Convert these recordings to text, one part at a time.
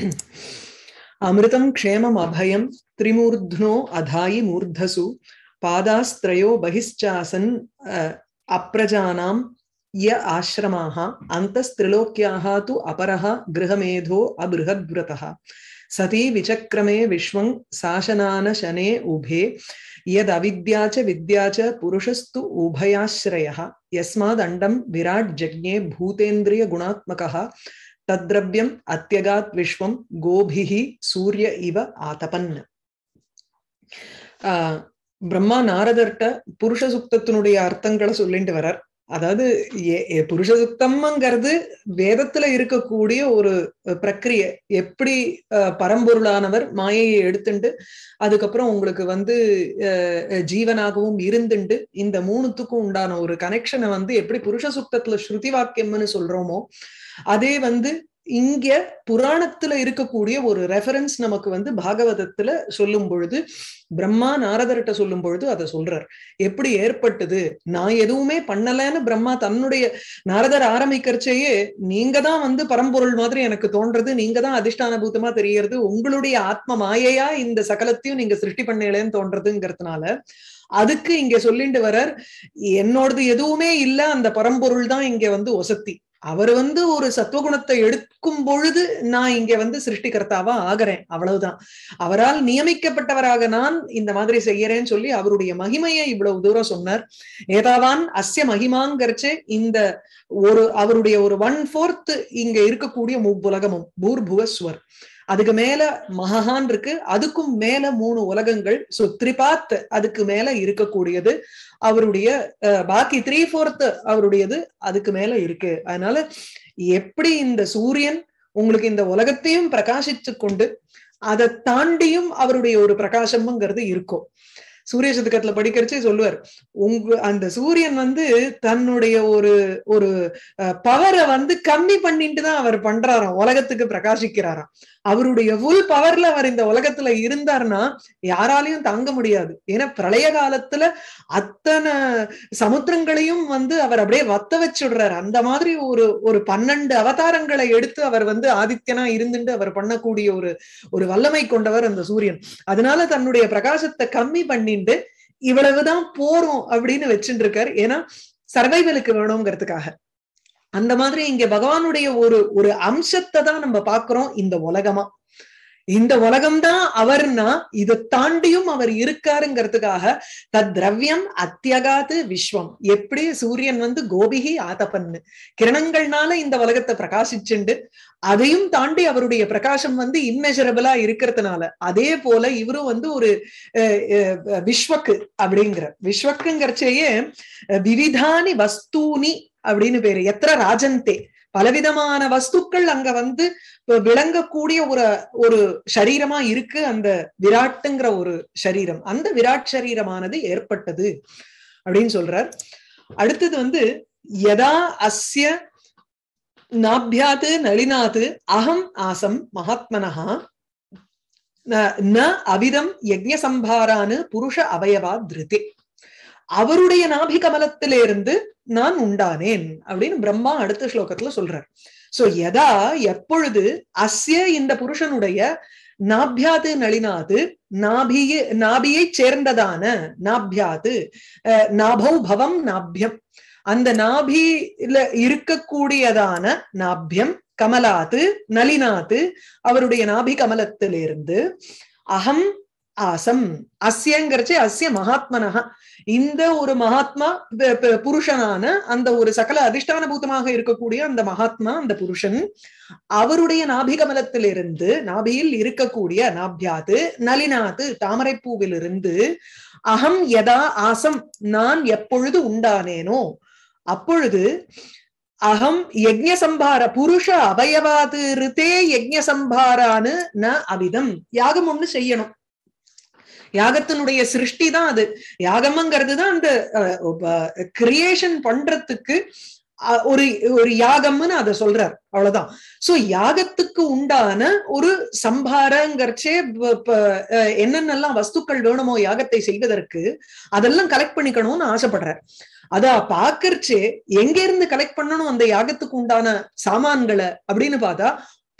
अमृतं क्षेमम् अभयं त्रिमूर्ध्नो अधायि मूर्धसु पादास्त्रयो बहिश्चासन् अप्रजानां य आश्रमाः अन्तस्त्रिलोक्याः तु अपरः गृहमेधो अबृहद्व्रतः सती विचक्रमे विश्वं शासनानशने उभे यदविद्या च विद्या च पुरुषस्तु उभयाश्रयः यस्मादण्डं विराट् जज्ञे भूतेन्द्रियगुणात्मकः தத்ரவியம் அத்தியகாத் விஸ்வம் கோபிஹி சூரிய இவ ஆதபன் பிரம்மா நாரதர்கிட்ட புருஷ சுக்தத்தினுடைய அர்த்தங்களை சொல்லிட்டு வரார் அதாவது புருஷ சுத்தம்ங்கிறது வேதத்துல இருக்கக்கூடிய ஒரு பிரக்கிரிய எப்படி பரம்பொருளானவர் மாயையை எடுத்துண்டு அதுக்கப்புறம் உங்களுக்கு வந்து ஜீவனாகவும் இருந்துண்டு இந்த மூணுத்துக்கும் உண்டான ஒரு கனெக்ஷனை வந்து எப்படி புருஷ சுத்தத்துல ஸ்ருதி வாக்கியம்னு சொல்றோமோ அதே வந்து இங்க புராணத்துல இருக்கக்கூடிய ஒரு ரெஃபரன்ஸ் நமக்கு வந்து பாகவதத்துல சொல்லும் பொழுது பிரம்மா நாரதர்கிட்ட சொல்லும் பொழுது அதை சொல்றார் எப்படி ஏற்பட்டது நான் எதுவுமே பண்ணலன்னு பிரம்மா தன்னுடைய நாரதர் ஆரம்பிக்கிறச்சேயே நீங்க தான் வந்து பரம்பொருள் மாதிரி எனக்கு தோன்றது நீங்க தான் அதிர்ஷ்டானபூத்தமா தெரியறது உங்களுடைய ஆத்ம மாயையா இந்த சகலத்தையும் நீங்க சிருஷ்டி பண்ணலன்னு தோன்றதுங்கிறதுனால அதுக்கு இங்க சொல்லிட்டு வரார் என்னோடது எதுவுமே இல்ல அந்த பரம்பொருள் தான் இங்க வந்து ஒசத்தி அவர் வந்து ஒரு சத்துவகுணத்தை எடுக்கும் பொழுது நான் இங்க வந்து சிருஷ்டிகர்த்தாவா ஆகிறேன் அவ்வளவுதான் அவரால் நியமிக்கப்பட்டவராக நான் இந்த மாதிரி செய்யறேன்னு சொல்லி அவருடைய மகிமையை இவ்வளவு தூரம் சொன்னார் ஏதாவான் அஸ்ய மகிமாங்கரிச்சு இந்த ஒரு அவருடைய ஒரு ஒன் ஃபோர்த் இங்க இருக்கக்கூடிய முப்புலகமும் பூர்புவஸ்வர் அதுக்கு மேல மகான் இருக்கு அதுக்கும் மேல மூணு உலகங்கள் சோ திரிபாத் அதுக்கு மேல இருக்கக்கூடியது அவருடைய பாக்கி த்ரீ ஃபோர்த் அவருடையது அதுக்கு மேல இருக்கு அதனால எப்படி இந்த சூரியன் உங்களுக்கு இந்த உலகத்தையும் பிரகாசிச்சு கொண்டு அதை தாண்டியும் அவருடைய ஒரு பிரகாசம்ங்கிறது இருக்கும் சூரிய சதுக்கத்துல படிக்கிறச்சே சொல்லுவார் உங்க அந்த சூரியன் வந்து தன்னுடைய ஒரு ஒரு பவரை வந்து கம்மி பண்ணிட்டு தான் அவர் பண்றாராம் உலகத்துக்கு பிரகாசிக்கிறாராம் அவருடைய ஃபுல் பவர்ல அவர் இந்த உலகத்துல இருந்தார்னா யாராலையும் தாங்க முடியாது ஏன்னா பிரளய காலத்துல அத்தனை சமுத்திரங்களையும் வந்து அவர் அப்படியே வத்த வச்சுடுறாரு அந்த மாதிரி ஒரு ஒரு பன்னெண்டு அவதாரங்களை எடுத்து அவர் வந்து ஆதித்யனா இருந்துட்டு அவர் பண்ணக்கூடிய ஒரு ஒரு வல்லமை கொண்டவர் அந்த சூரியன் அதனால தன்னுடைய பிரகாசத்தை கம்மி பண்ணி அப்படின்ட்டு இவ்வளவுதான் போறோம் அப்படின்னு வச்சுட்டு இருக்காரு ஏன்னா சர்வைவலுக்கு வேணுங்கிறதுக்காக அந்த மாதிரி இங்க பகவானுடைய ஒரு ஒரு அம்சத்தை தான் நம்ம பாக்குறோம் இந்த உலகமா இந்த உலகம்தான் அவர்னா இதை தாண்டியும் அவர் இருக்காருங்கிறதுக்காக திரவியம் அத்தியகாது விஸ்வம் எப்படி சூரியன் வந்து கோபிகி ஆதப்பன்னு கிரணங்கள்னால இந்த உலகத்தை பிரகாசிச்சுண்டு அதையும் தாண்டி அவருடைய பிரகாசம் வந்து இம்மெஷரபிளா இருக்கிறதுனால அதே போல இவரும் வந்து ஒரு விஸ்வக்கு அப்படிங்கிற விஸ்வக்குங்கிறச்சேயே விவிதானி வஸ்தூனி அப்படின்னு பேரு எத்த ராஜந்தே பலவிதமான வஸ்துக்கள் அங்க வந்து விளங்கக்கூடிய ஒரு ஒரு சரீரமா இருக்கு அந்த விராட்டுங்கிற ஒரு சரீரம் அந்த விராட் சரீரமானது ஏற்பட்டது அப்படின்னு சொல்றார் அடுத்தது வந்து யதா அஸ்ய நாபியாது நளினாது அகம் ஆசம் மகாத்மனஹா ந அவிதம் யஜ்ஞசம்பாரானு புருஷ அவயவா திருதே அவருடைய நாபி கமலத்திலிருந்து நான் உண்டானேன் அப்படின்னு பிரம்மா அடுத்த ஸ்லோகத்துல சொல்றார் சோ எதா எப்பொழுது அஸ்ய இந்த புருஷனுடைய நாபியாது நளினாது நாபியே நாபியை சேர்ந்ததான நாபியாது நாபௌ பவம் நாபியம் அந்த நாபியில இருக்கக்கூடியதான நாபியம் கமலாத்து நளினாது அவருடைய நாபி கமலத்திலிருந்து அகம் அசம் அஸ்யங்கிறச்சு அஸ்ய மகாத்மனஹா இந்த ஒரு மகாத்மா புருஷனான அந்த ஒரு சகல அதிஷ்டான பூதமாக இருக்கக்கூடிய அந்த மகாத்மா அந்த புருஷன் அவருடைய நாபிகமலத்திலிருந்து நாபியில் இருக்கக்கூடிய நாபியாது நளினாது தாமரைப்பூவிலிருந்து அகம் எதா ஆசம் நான் எப்பொழுது உண்டானேனோ அப்பொழுது அகம் யஜ்யசம்பார புருஷ அவயவாது ரித்தே யஜ்யசம்பாரான்னு ந அவிதம் யாகம் ஒண்ணு செய்யணும் யாகத்தினுடைய சிருஷ்டி தான் அது யாகமங்கிறது தான் அந்த கிரியேஷன் பண்றதுக்கு ஒரு ஒரு யாகம்னு அதை சொல்றார் அவ்வளவுதான் சோ யாகத்துக்கு உண்டான ஒரு சம்பாரங்கிறச்சே என்னென்னலாம் வஸ்துக்கள் வேணுமோ யாகத்தை செய்வதற்கு அதெல்லாம் கலெக்ட் பண்ணிக்கணும்னு ஆசைப்படுறார் அதா பாக்கறச்சே எங்க இருந்து கலெக்ட் பண்ணணும் அந்த யாகத்துக்கு உண்டான சாமான்களை அப்படின்னு பார்த்தா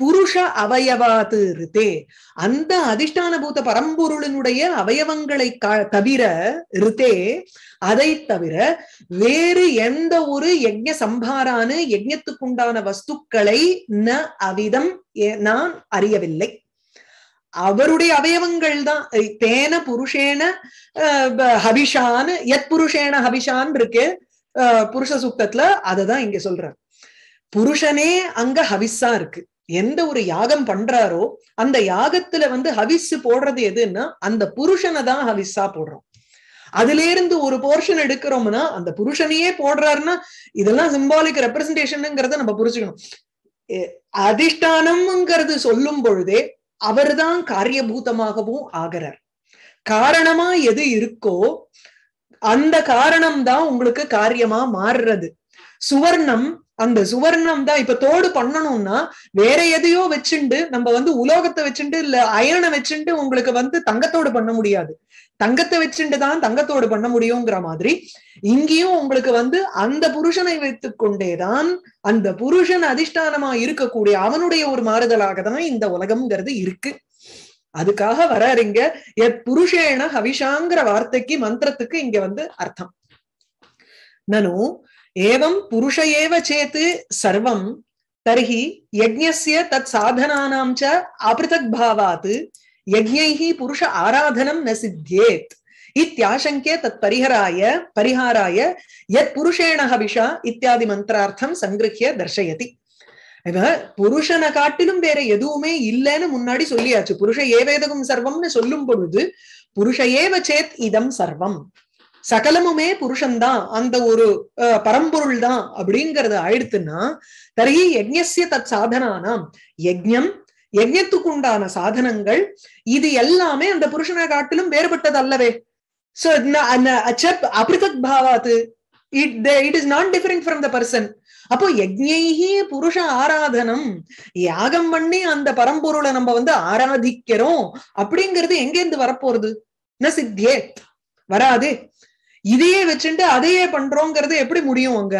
புருஷ அவயவாது ரித்தே அந்த அதிஷ்டான பூத பரம்பொருளினுடைய அவயவங்களை தவிர ரித்தே அதை தவிர வேறு எந்த ஒரு யஜ்ய சம்பாரான யஜ்யத்துக்குண்டான வஸ்துக்களை ந அவிதம் நான் அறியவில்லை அவருடைய அவயவங்கள் தான் தேன புருஷேன ஹபிஷான் எத் புருஷேன ஹபிஷான் இருக்கு புருஷ சூக்தத்துல அததான் இங்க சொல்ற புருஷனே அங்க ஹவிஸா இருக்கு எந்த ஒரு யாகம் பண்றாரோ அந்த யாகத்துல வந்து ஹவிஸ் போடுறது எதுன்னா அந்த புருஷனை தான் ஹவிஸா போடுறோம் அதுல இருந்து ஒரு போர்ஷன் எடுக்கிறோம்னா அந்த புருஷனையே போடுறாருன்னா இதெல்லாம் சிம்பாலிக் ரெப்ரசன்டேஷனுங்கிறத நம்ம புரிஞ்சுக்கணும் அதிஷ்டானம்ங்கிறது சொல்லும் பொழுதே அவர்தான் காரியபூதமாகவும் ஆகிறார் காரணமா எது இருக்கோ அந்த காரணம் தான் உங்களுக்கு காரியமா மாறுறது சுவர்ணம் அந்த சுவர்ணம் தான் இப்ப தோடு பண்ணணும்னா வேற எதையோ வச்சுண்டு நம்ம வந்து உலோகத்தை வச்சுட்டு இல்ல அயனை வச்சுட்டு உங்களுக்கு வந்து தங்கத்தோடு பண்ண முடியாது தங்கத்தை வச்சுட்டு தான் தங்கத்தோடு பண்ண முடியுங்கிற மாதிரி இங்கேயும் உங்களுக்கு வந்து அந்த புருஷனை வைத்து கொண்டேதான் அந்த புருஷன் அதிஷ்டானமா இருக்கக்கூடிய அவனுடைய ஒரு மாறுதலாக தான் இந்த உலகம்ங்கிறது இருக்கு அதுக்காக வராருங்க எத் புருஷேன ஹவிஷாங்கிற வார்த்தைக்கு மந்திரத்துக்கு இங்க வந்து அர்த்தம் நனு एवं पुरुष एव चेत् सर्वं तर्हि यज्ञस्य तत् साधनानां च अपृथग्भावात् यज्ञैः पुरुष आराधनं न सिद्ध्येत् इत्याशङ्क्य तत्परिहराय परिहाराय यत्पुरुषेण हविषा इत्यादि मन्त्रार्थं सङ्गृह्य दर्शयति புருஷனை காட்டிலும் வேற எதுவுமே இல்லைன்னு முன்னாடி சொல்லியாச்சு புருஷ ஏவேதகம் சர்வம்னு சொல்லும் பொழுது புருஷ ஏவ சேத் இதம் சர்வம் சகலமுமே புருஷன்தான் அந்த ஒரு பரம்பொருள் தான் அப்படிங்கறது ஆயிடுத்துன்னா தருகி யஜ்யசிய தத் சாதனானாம் யஜ்யம் யஜ்யத்துக்குண்டான சாதனங்கள் இது எல்லாமே அந்த புருஷனை காட்டிலும் வேறுபட்டது அல்லவே அபிருதக் பாவாத்து it it is not different from the person அப்போ யஜ்யைஹி புருஷ ஆராதனம் யாகம் பண்ணி அந்த பரம்பொருளை நம்ம வந்து ஆராதிக்கிறோம் அப்படிங்கிறது எங்கேருந்து வரப்போறது ந சித்தியே வராதே இதையே வச்சுட்டு அதையே பண்றோங்கிறது எப்படி முடியும் அங்க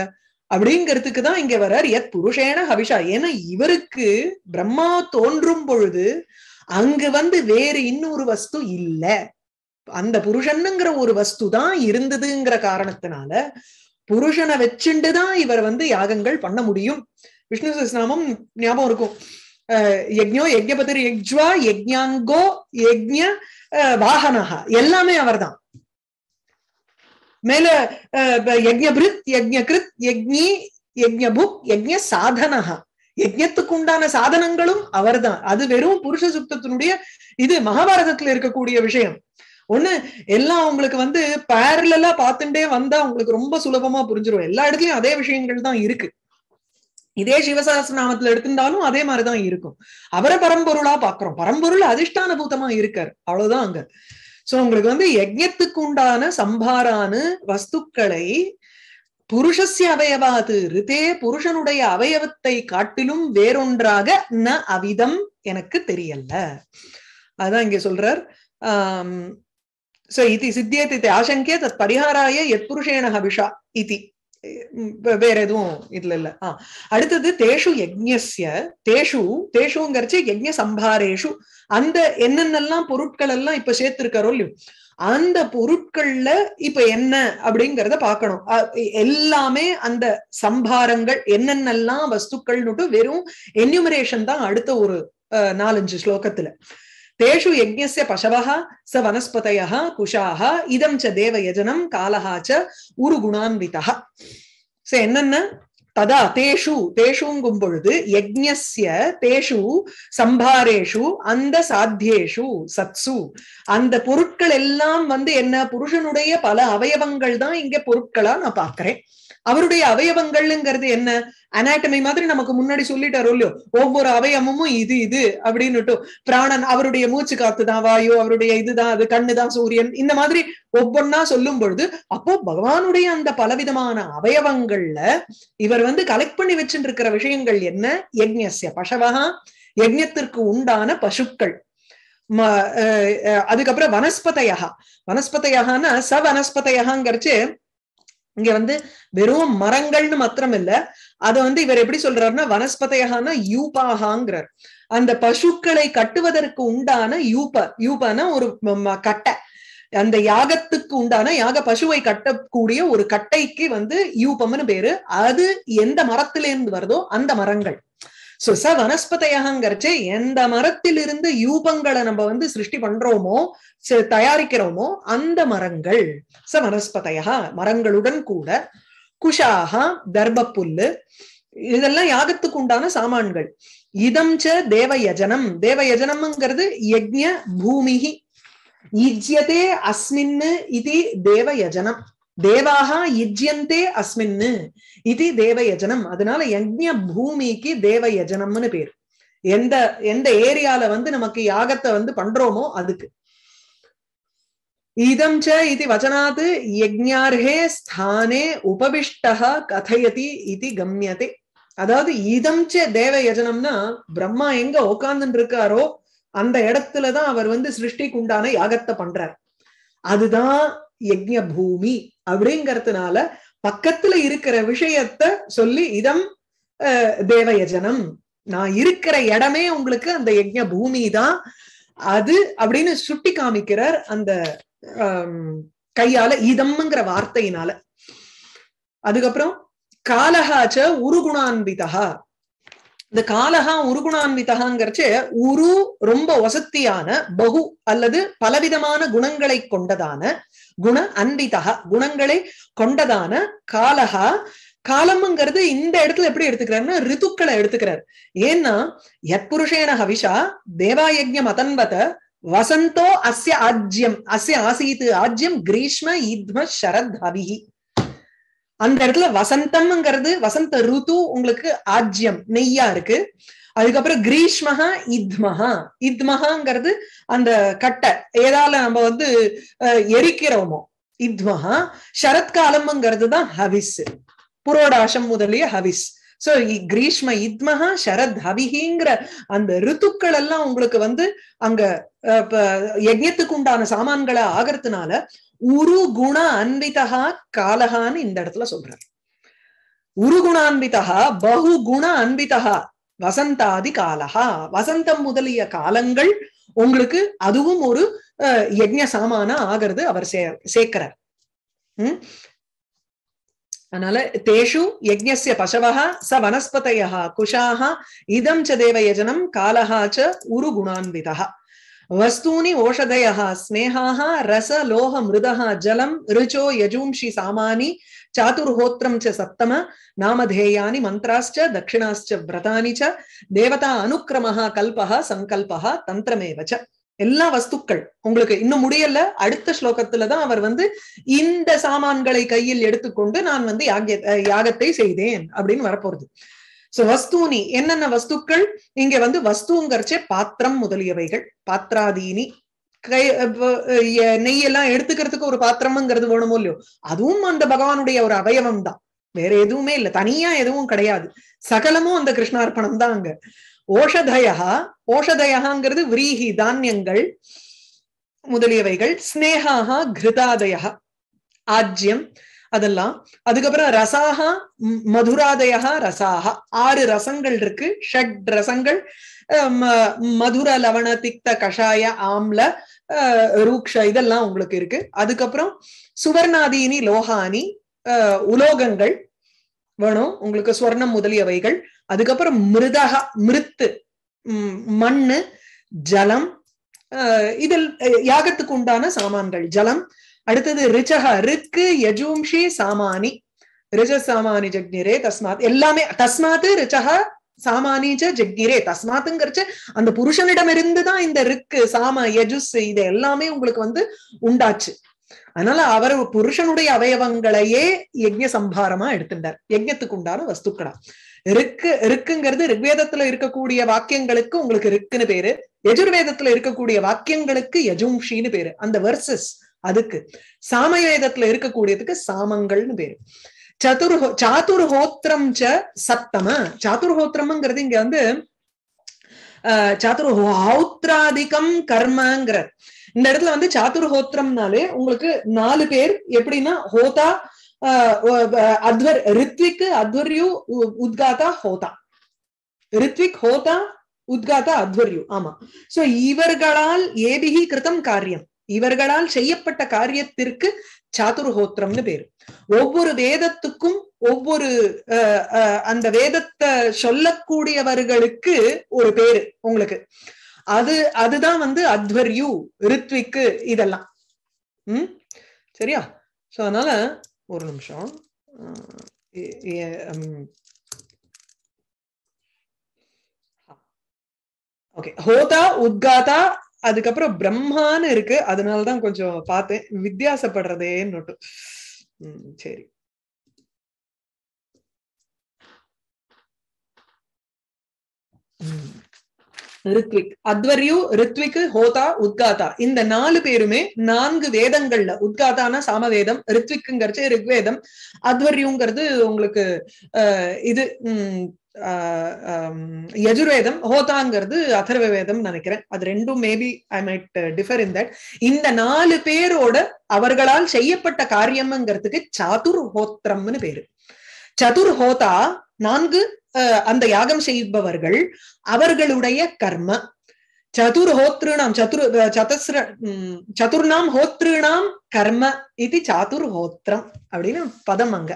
அப்படிங்கிறதுக்கு தான் இங்க வர்றார் எத் புருஷேன ஹவிஷா ஏன்னா இவருக்கு பிரம்மா தோன்றும் பொழுது அங்கு வந்து வேறு இன்னொரு வஸ்து இல்ல அந்த புருஷனுங்கிற ஒரு வஸ்து தான் இருந்ததுங்கிற காரணத்தினால புருஷனை வச்சுண்டு தான் இவர் வந்து யாகங்கள் பண்ண முடியும் விஷ்ணு சஸ்நாமம் ஞாபகம் இருக்கும் யக்ஞோ யஜ்யபதிர் யஜ்வா யஜ்யாங்கோ யஜ்ய வாகனஹா எல்லாமே அவர் தான் மேல யஜ்யபிருத் யஜ்யகிருத் யஜ்னி யஜ்யபுக் யஜ்ய சாதனஹா யஜ்யத்துக்கு உண்டான சாதனங்களும் அவர் தான் அது வெறும் புருஷ சுத்தத்தினுடைய இது மகாபாரதத்துல இருக்கக்கூடிய விஷயம் ஒண்ணு எல்லாம் உங்களுக்கு வந்து பேரலா பார்த்துட்டே வந்தா உங்களுக்கு ரொம்ப சுலபமா புரிஞ்சிடும் எல்லா இடத்துலயும் அதே விஷயங்கள் தான் இருக்கு இதே சிவசகசநாமத்துல எடுத்திருந்தாலும் அதே மாதிரிதான் இருக்கும் அவரை பரம்பொருளா பாக்குறோம் பரம்பொருள் அதிர்ஷ்டான பூத்தமா இருக்காரு அவ்வளவுதான் அங்க சோ உங்களுக்கு வந்து யஜ்யத்துக்கு உண்டான சம்பாரான வஸ்துக்களை புருஷஸ்ய அவயவாது ரிதே புருஷனுடைய அவயவத்தை காட்டிலும் வேறொன்றாக ந அவிதம் எனக்கு தெரியல அதான் இங்க சொல்றார் ஆஹ் சோ இது சித்தியத்தை ஆசங்கிய தத் பரிகாராய எத் புருஷேண விஷா இதி வேற எதுவும் இதுல இல்ல ஆஹ் அடுத்தது தேஷு யஜ்ஞஸ்ய தேஷு தேஷுங்கிறச்சு யஜ்ஞ சம்பாரேஷு அந்த என்னென்னலாம் பொருட்கள் எல்லாம் இப்ப சேர்த்திருக்காரோ இல்லையோ அந்த பொருட்கள்ல இப்ப என்ன அப்படிங்கறத பாக்கணும் எல்லாமே அந்த சம்பாரங்கள் என்னென்னலாம் வஸ்துக்கள்னுட்டு வெறும் என்யூமரேஷன் தான் அடுத்த ஒரு நாலஞ்சு ஸ்லோகத்துல தேஷு யஜ்ஞஸ்ய பசவः ச வனஸ்பதய குஷாः இதம் ச தேவ யஜனம் காலஹா ச உரு குணான்விதः சோ என்னென்ன ததா தேஷு தேஷுங்கும் பொழுது யஜ்ஞஸ்ய தேஷு சம்பாரேஷு அந்த சாத்தியேஷு சத்சு அந்த பொருட்கள் எல்லாம் வந்து என்ன புருஷனுடைய பல அவயவங்கள் தான் இங்க பொருட்களா நான் பாக்குறேன் அவருடைய அவயவங்கள்ங்கிறது என்ன அனாட்டமி மாதிரி நமக்கு முன்னாடி சொல்லிட்டாரோ இல்லையோ ஒவ்வொரு அவயமும் இது இது அப்படின்னுட்டு பிராணன் அவருடைய மூச்சு காத்துதான் வாயு அவருடைய இதுதான் அது கண்ணுதான் சூரியன் இந்த மாதிரி ஒவ்வொன்னா சொல்லும் பொழுது அப்போ பகவானுடைய அந்த பலவிதமான அவயவங்கள்ல இவர் வந்து கலெக்ட் பண்ணி வச்சுட்டு விஷயங்கள் என்ன யஜ்யசிய பசவகா யஜ்யத்திற்கு உண்டான பசுக்கள் அதுக்கப்புறம் வனஸ்பதையா வனஸ்பதையான்னா ச வனஸ்பதையாங்கிறச்சு இங்க வந்து வெறும் மரங்கள்னு மாத்திரம் இல்ல அதை வந்து இவர் எப்படி சொல்றாருன்னா வனஸ்பதையானா யூபாகாங்கிறார் அந்த பசுக்களை கட்டுவதற்கு உண்டான யூப யூபனா ஒரு கட்டை அந்த யாகத்துக்கு உண்டான யாக பசுவை கட்டக்கூடிய ஒரு கட்டைக்கு வந்து யூபம்னு பேரு அது எந்த மரத்திலிருந்து வருதோ அந்த மரங்கள் சோ ச வனஸ்பதையகங்கிறச்சே எந்த மரத்திலிருந்து யூபங்களை நம்ம வந்து சிருஷ்டி பண்றோமோ தயாரிக்கிறோமோ அந்த மரங்கள் ச வனஸ்பதையா மரங்களுடன் கூட குஷாக தர்பப்புல்லு இதெல்லாம் யாகத்துக்கு உண்டான சாமான்கள் இதம் ச தேவ யஜனம்ங்கிறது யஜ்ய பூமிகி யுஜ்யதே அஸ்மின்னு இது தேவயஜனம் தேவாக யுஜ்யந்தே அஸ்மின்னு இது தேவயஜனம் அதனால யஜ்ய பூமிக்கு யஜனம்னு பேர் எந்த எந்த ஏரியால வந்து நமக்கு யாகத்தை வந்து பண்றோமோ அதுக்கு இதம் ச இது வச்சனாத் யஜ்ஞார்ஹே ஸ்தானே உபவிஷ்ட கதையதி இது கம்யதே அதாவது இதம் ச தேவ யஜனம்னா பிரம்மா எங்க உட்கார்ந்துட்டு இருக்காரோ அந்த இடத்துலதான் அவர் வந்து சிருஷ்டிக்கு உண்டான யாகத்தை பண்றார் அதுதான் யஜ்ய பூமி அப்படிங்கறதுனால பக்கத்துல இருக்கிற விஷயத்த சொல்லி இதம் தேவயஜனம் நான் இருக்கிற இடமே உங்களுக்கு அந்த யஜ்ய பூமி தான் அது அப்படின்னு சுட்டி காமிக்கிறார் அந்த கையால இதம்ங்கிற வார்த்தையினால அதுக்கப்புறம் காலஹாச்ச உருகுணான்விதா இந்த காலகா உருகுணான்விதாங்கிறச்சு உரு ரொம்ப வசத்தியான பகு அல்லது பலவிதமான குணங்களை கொண்டதான குண அன்விதகா குணங்களை கொண்டதான காலகா காலம்ங்கிறது இந்த இடத்துல எப்படி எடுத்துக்கிறாருன்னா ரித்துக்களை எடுத்துக்கிறார் ஏன்னா யத் புருஷேன ஹவிஷா தேவாயஜ மதன்வத வசந்தோ அஸ்ய ஆஜ்யம் அஸ்ய ஆசீத்து ஆஜ்யம் கிரீஷ்ம இத்ம சரத் ஹவிஹி அந்த இடத்துல வசந்தம்ங்கிறது வசந்த ருத்து உங்களுக்கு ஆஜ்யம் நெய்யா இருக்கு அதுக்கப்புறம் கிரீஷ்மஹா இத்மஹா இத்மஹாங்கிறது அந்த கட்டை ஏதால நம்ம வந்து எரிக்கிறோமோ இத்மஹா சரத்காலம்ங்கிறது தான் ஹவிஸ் புரோடாசம் முதலிய ஹவிஸ் சோ கிரீஷ்ம இத்மஹா சரத் ஹவிஹிங்கிற அந்த ரித்துக்கள் எல்லாம் உங்களுக்கு வந்து அங்க யஜ்யத்துக்கு உண்டான சாமான்களை ஆகிறதுனால உரு குண அன்பிதா காலகான்னு இந்த இடத்துல சொல்றாரு பகு பகுகுண அன்பிதா வசந்தாதி காலஹா வசந்தம் முதலிய காலங்கள் உங்களுக்கு அதுவும் ஒரு யஜ்ய சாமான ஆகிறது அவர் சே சேர்க்கிறார் अनल தேஷு யஜ்யசிய பசவஹ स வனஸ்பதயः குஷாஹ இதம் ச தேவயஜனம் காலஹ ச உரு वस्तूनि ओषधयः स्नेहाः रस लोह मृदः जलं ऋचो यजूंषि सामानि चातुर्होत्रं च सप्तम नामधेयानि मन्त्राश्च दक्षिणाश्च व्रतानि च देवता अनुक्रमः कल्पः सङ्कल्पः तन्त्रमेव च எல்லா வஸ்துக்கள் உங்களுக்கு இன்னும் முடியல அடுத்த ஸ்லோகத்துலதான் அவர் வந்து இந்த சாமான்களை கையில் எடுத்துக்கொண்டு நான் வந்து யாகிய யாகத்தை செய்தேன் அப்படின்னு வரப்போறது சோ வஸ்தூனி என்னென்ன வஸ்துக்கள் இங்க வந்து வஸ்துங்கிறச்சே பாத்திரம் முதலியவைகள் பாத்திராதீனி கை நெய் எல்லாம் எடுத்துக்கிறதுக்கு ஒரு பாத்திரம்ங்கிறது வேணுமோ இல்லையோ அதுவும் அந்த பகவானுடைய ஒரு அவயவம் தான் வேற எதுவுமே இல்ல தனியா எதுவும் கிடையாது சகலமும் அந்த கிருஷ்ணார்பணம் தான் அங்க ஓஷதயா ஓஷதயாங்கிறது விரீஹி தானியங்கள் முதலியவைகள் ஸ்னேகா கிருதாதயா ஆஜ்யம் அதெல்லாம் அதுக்கப்புறம் ரசாகா மதுராதயா ரசாகா ஆறு ரசங்கள் இருக்கு ஷட் ரசங்கள் மதுர லவண திக்த கஷாய ஆம்ல ரூக்ஷ இதெல்லாம் உங்களுக்கு இருக்கு அதுக்கப்புறம் சுவர்ணாதீனி லோகானி உலோகங்கள் வேணும் உங்களுக்கு சுவர்ணம் முதலியவைகள் அதுக்கப்புறம் மிருதக மிருத்து மண்ணு ஜலம் இதில் யாகத்துக்கு உண்டான சாமான்கள் ஜலம் அடுத்தது ரிச்சக ரிக்கு யஜூம்ஷி சாமானி ரிஜ சாமானி ஜக்னிரே தஸ்மாத் எல்லாமே தஸ்மாத்து ரிச்சக சாமானிஜ ஜக்னிரே தஸ்மாத்துங்கிறச்சு அந்த புருஷனிடமிருந்து தான் இந்த ரிக்கு சாம யஜுஸ் இது எல்லாமே உங்களுக்கு வந்து உண்டாச்சு அதனால அவர் புருஷனுடைய அவயவங்களையே யஜ்ய சம்பாரமா எடுத்துட்டார் யஜ்யத்துக்கு உண்டான வஸ்துக்களா ரிக்கு ரிக்குங்கிறது ரிக்வேதத்துல இருக்கக்கூடிய வாக்கியங்களுக்கு உங்களுக்கு ரிக்குன்னு பேரு எஜுர்வேதத்துல இருக்கக்கூடிய வாக்கியங்களுக்கு யஜும்ஷின்னு பேரு அந்த வர்சஸ் அதுக்கு சாமவேதத்துல இருக்கக்கூடியதுக்கு சாமங்கள்னு பேரு சதுர்ஹோ சாதுர்ஹோத்திரம் ச சப்தம சாதுர்ஹோத்திரம்ங்கிறது இங்க வந்து சாத்துர்ஹோத்ராதிகம் கர்மங்கிற இந்த இடத்துல வந்து சாத்துர்ஹோத்திரம்னாலே உங்களுக்கு நாலு பேர் எப்படின்னா ஹோதா அத்வர் ऋत्विक अध्वर्यु उद्गाता ஹோதா ரித்விக் ஹோதா உத்காதா அத்வர்யு ஆமா சோ இவர்களால் ஏபிகி கிருதம் காரியம் இவர்களால் செய்யப்பட்ட காரியத்திற்கு சாதுர்ஹோத்திரம்னு பேரு ஒவ்வொரு வேதத்துக்கும் ஒவ்வொரு அந்த வேதத்தை சொல்லக்கூடியவர்களுக்கு ஒரு பேரு உங்களுக்கு அது அதுதான் வந்து அத்வர்யு ரித்விக்கு இதெல்லாம் உம் சரியா சோ அதனால ஒரு நிமிஷம் ஓகே ஹோதா உத்காதா அதுக்கப்புறம் பிரம்மான்னு இருக்கு அதனாலதான் கொஞ்சம் பார்த்தேன் வித்தியாசப்படுறதேன்னு சரி ரித்விக் அத்வரியு ரித்விக்கு ஹோதா உத்காதா இந்த நாலு பேருமே நான்கு வேதங்கள்ல உத்காதானா சாமவேதம் ரித்விக்குங்கிறது ரிக்வேதம் அத்வரியுங்கிறது உங்களுக்கு இது யஜுர்வேதம் ஹோதாங்கிறது அதர்வ வேதம் நினைக்கிறேன் அது ரெண்டும் maybe I might differ in that இந்த நாலு பேரோட அவர்களால் செய்யப்பட்ட காரியம்ங்கிறதுக்கு சாதுர் ஹோத்திரம்னு பேரு சதுர்ஹோதா நான்கு அந்த யாகம் செய்பவர்கள் அவர்களுடைய கர்ம சதுர் ஹோத்ருணாம் சதுர் சதஸ்ர சதுர்ணாம் ஹோத்ருணாம் கர்ம இது ஹோத்ரம் அப்படின்னு பதம் அங்க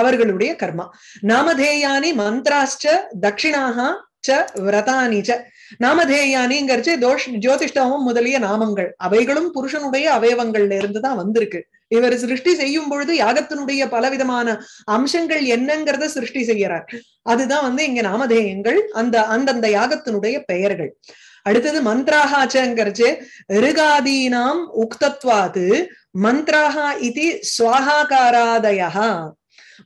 அவர்களுடைய கர்மா நாமதேயானி மந்திராச்ச தட்சிணாக ச விரதானி ச நாமதேயானிங்கிறச்சு தோஷ் ஜோதிஷ்டமும் முதலிய நாமங்கள் அவைகளும் புருஷனுடைய அவயவங்கள்ல இருந்து தான் வந்திருக்கு இவர் சிருஷ்டி செய்யும் பொழுது யாகத்தினுடைய பலவிதமான அம்சங்கள் என்னங்கிறத சிருஷ்டி செய்யறார் அதுதான் வந்து இங்க நாமதேயங்கள் அந்த அந்தந்த யாகத்தினுடைய பெயர்கள் அடுத்தது மந்த்ராக ஆச்சங்கிறச்சு ரிகாதீனாம் உக்தத்வாது மந்த்ராக இது சுவாகாராதயா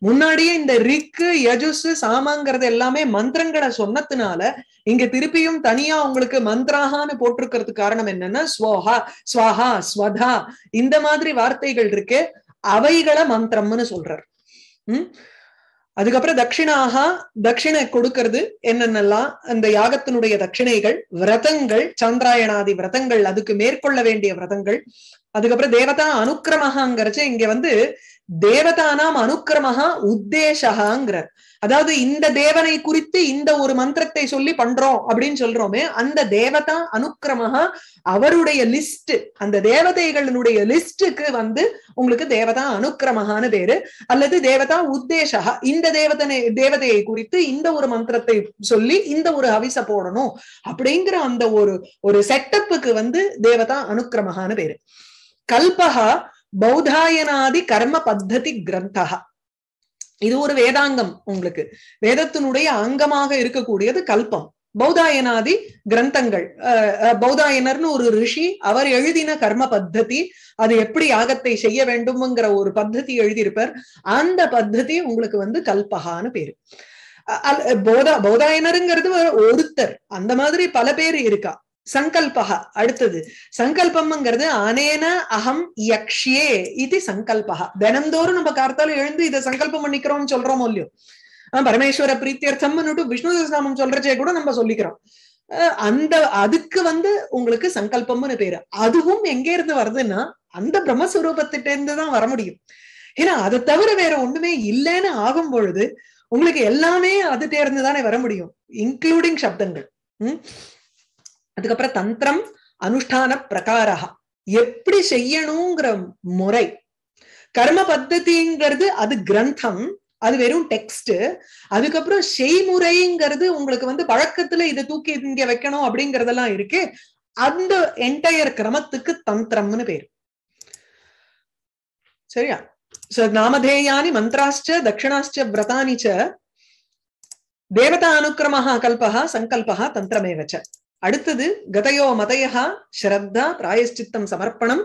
முன்னாடியே இந்த ரிக்கு யஜுஸ் சாமாங்கிறது எல்லாமே மந்திரங்களை சொன்னதுனால இங்க திருப்பியும் தனியா உங்களுக்கு மந்திராகான்னு போட்டிருக்கிறது காரணம் என்னன்னா ஸ்வஹா ஸ்வஹா ஸ்வதா இந்த மாதிரி வார்த்தைகள் இருக்கு அவைகளை மந்திரம்னு சொல்றார் உம் அதுக்கப்புறம் தட்சிணாகா தட்சிணை கொடுக்கறது என்னென்னலாம் அந்த யாகத்தினுடைய தட்சிணைகள் விரதங்கள் சந்திராயணாதி விரதங்கள் அதுக்கு மேற்கொள்ள வேண்டிய விரதங்கள் அதுக்கப்புறம் தேவதா அனுக்கிரமாகங்கிறச்சு இங்க வந்து தேவதானாம் அனுக்கிரமஹா உத்தேசகாங்கிறார் அதாவது இந்த தேவனை குறித்து இந்த ஒரு மந்திரத்தை சொல்லி பண்றோம் அப்படின்னு சொல்றோமே அந்த தேவதா அனுக்கிரமஹா அவருடைய லிஸ்ட் அந்த தேவதைகளினுடைய லிஸ்டுக்கு வந்து உங்களுக்கு தேவதா அனுக்கிரமகான்னு பேரு அல்லது தேவதா உத்தேசகா இந்த தேவதனை தேவதையை குறித்து இந்த ஒரு மந்திரத்தை சொல்லி இந்த ஒரு அவிச போடணும் அப்படிங்கிற அந்த ஒரு ஒரு செட்டப்புக்கு வந்து தேவதா அனுக்கிரமகான்னு பேரு கல்பகா பௌதாயனாதி கர்ம பத்ததி கிரந்தா இது ஒரு வேதாங்கம் உங்களுக்கு வேதத்தினுடைய அங்கமாக இருக்கக்கூடியது கல்பம் பௌதாயனாதி கிரந்தங்கள் பௌதாயனர்னு ஒரு ரிஷி அவர் எழுதின கர்ம பத்ததி அது எப்படி யாகத்தை செய்ய வேண்டும்ங்கிற ஒரு பத்ததி எழுதியிருப்பார் அந்த பத்ததி உங்களுக்கு வந்து கல்பகான்னு பேரு போதா பௌதாயனருங்கிறது ஒருத்தர் அந்த மாதிரி பல பேர் இருக்கா சங்கல்பா அடுத்தது சங்கல்பம்ங்கிறது அனேன அகம் யக்ஷியே இது சங்கல்பா தினந்தோறும் நம்ம கார்த்தால எழுந்து இதை சங்கல்பம் பண்ணிக்கிறோம்னு சொல்றோமோ இல்லையோ பரமேஸ்வர பிரீத்தியர்த்தம்னுட்டு விஷ்ணு சகஸ்நாமம் சொல்றச்சே கூட நம்ம சொல்லிக்கிறோம் அந்த அதுக்கு வந்து உங்களுக்கு சங்கல்பம்னு பேரு அதுவும் எங்க இருந்து வருதுன்னா அந்த பிரம்மஸ்வரூபத்திட்ட இருந்து தான் வர முடியும் ஏன்னா அதை தவிர வேற ஒண்ணுமே இல்லைன்னு ஆகும் பொழுது உங்களுக்கு எல்லாமே அதுட்டே இருந்து தானே வர முடியும் இன்க்ளூடிங் சப்தங்கள் உம் அதுக்கப்புறம் தந்திரம் அனுஷ்டான பிரகாரம் எப்படி செய்யணுங்கிற முறை கர்ம பத்ததிங்கிறது அது கிரந்தம் அது வெறும் டெக்ஸ்ட் அதுக்கப்புறம் செய்முறைங்கிறது உங்களுக்கு வந்து பழக்கத்துல இதை தூக்கி இங்க வைக்கணும் அப்படிங்கறதெல்லாம் இருக்கு அந்த என்டையர் கிரமத்துக்கு தந்திரம்னு பேரு சரியா சோ நாமதேயானி மந்திராச்ச தட்சிணாச்ச விரதானிச்ச ச தேவதா அனுக்கிரமஹா கல்பா சங்கல்பஹா தந்திரமேவச்ச அடுத்தது கதையோ மதயா ஸ்ரத்தா பிராயஷ்சித்தம் சமர்ப்பணம்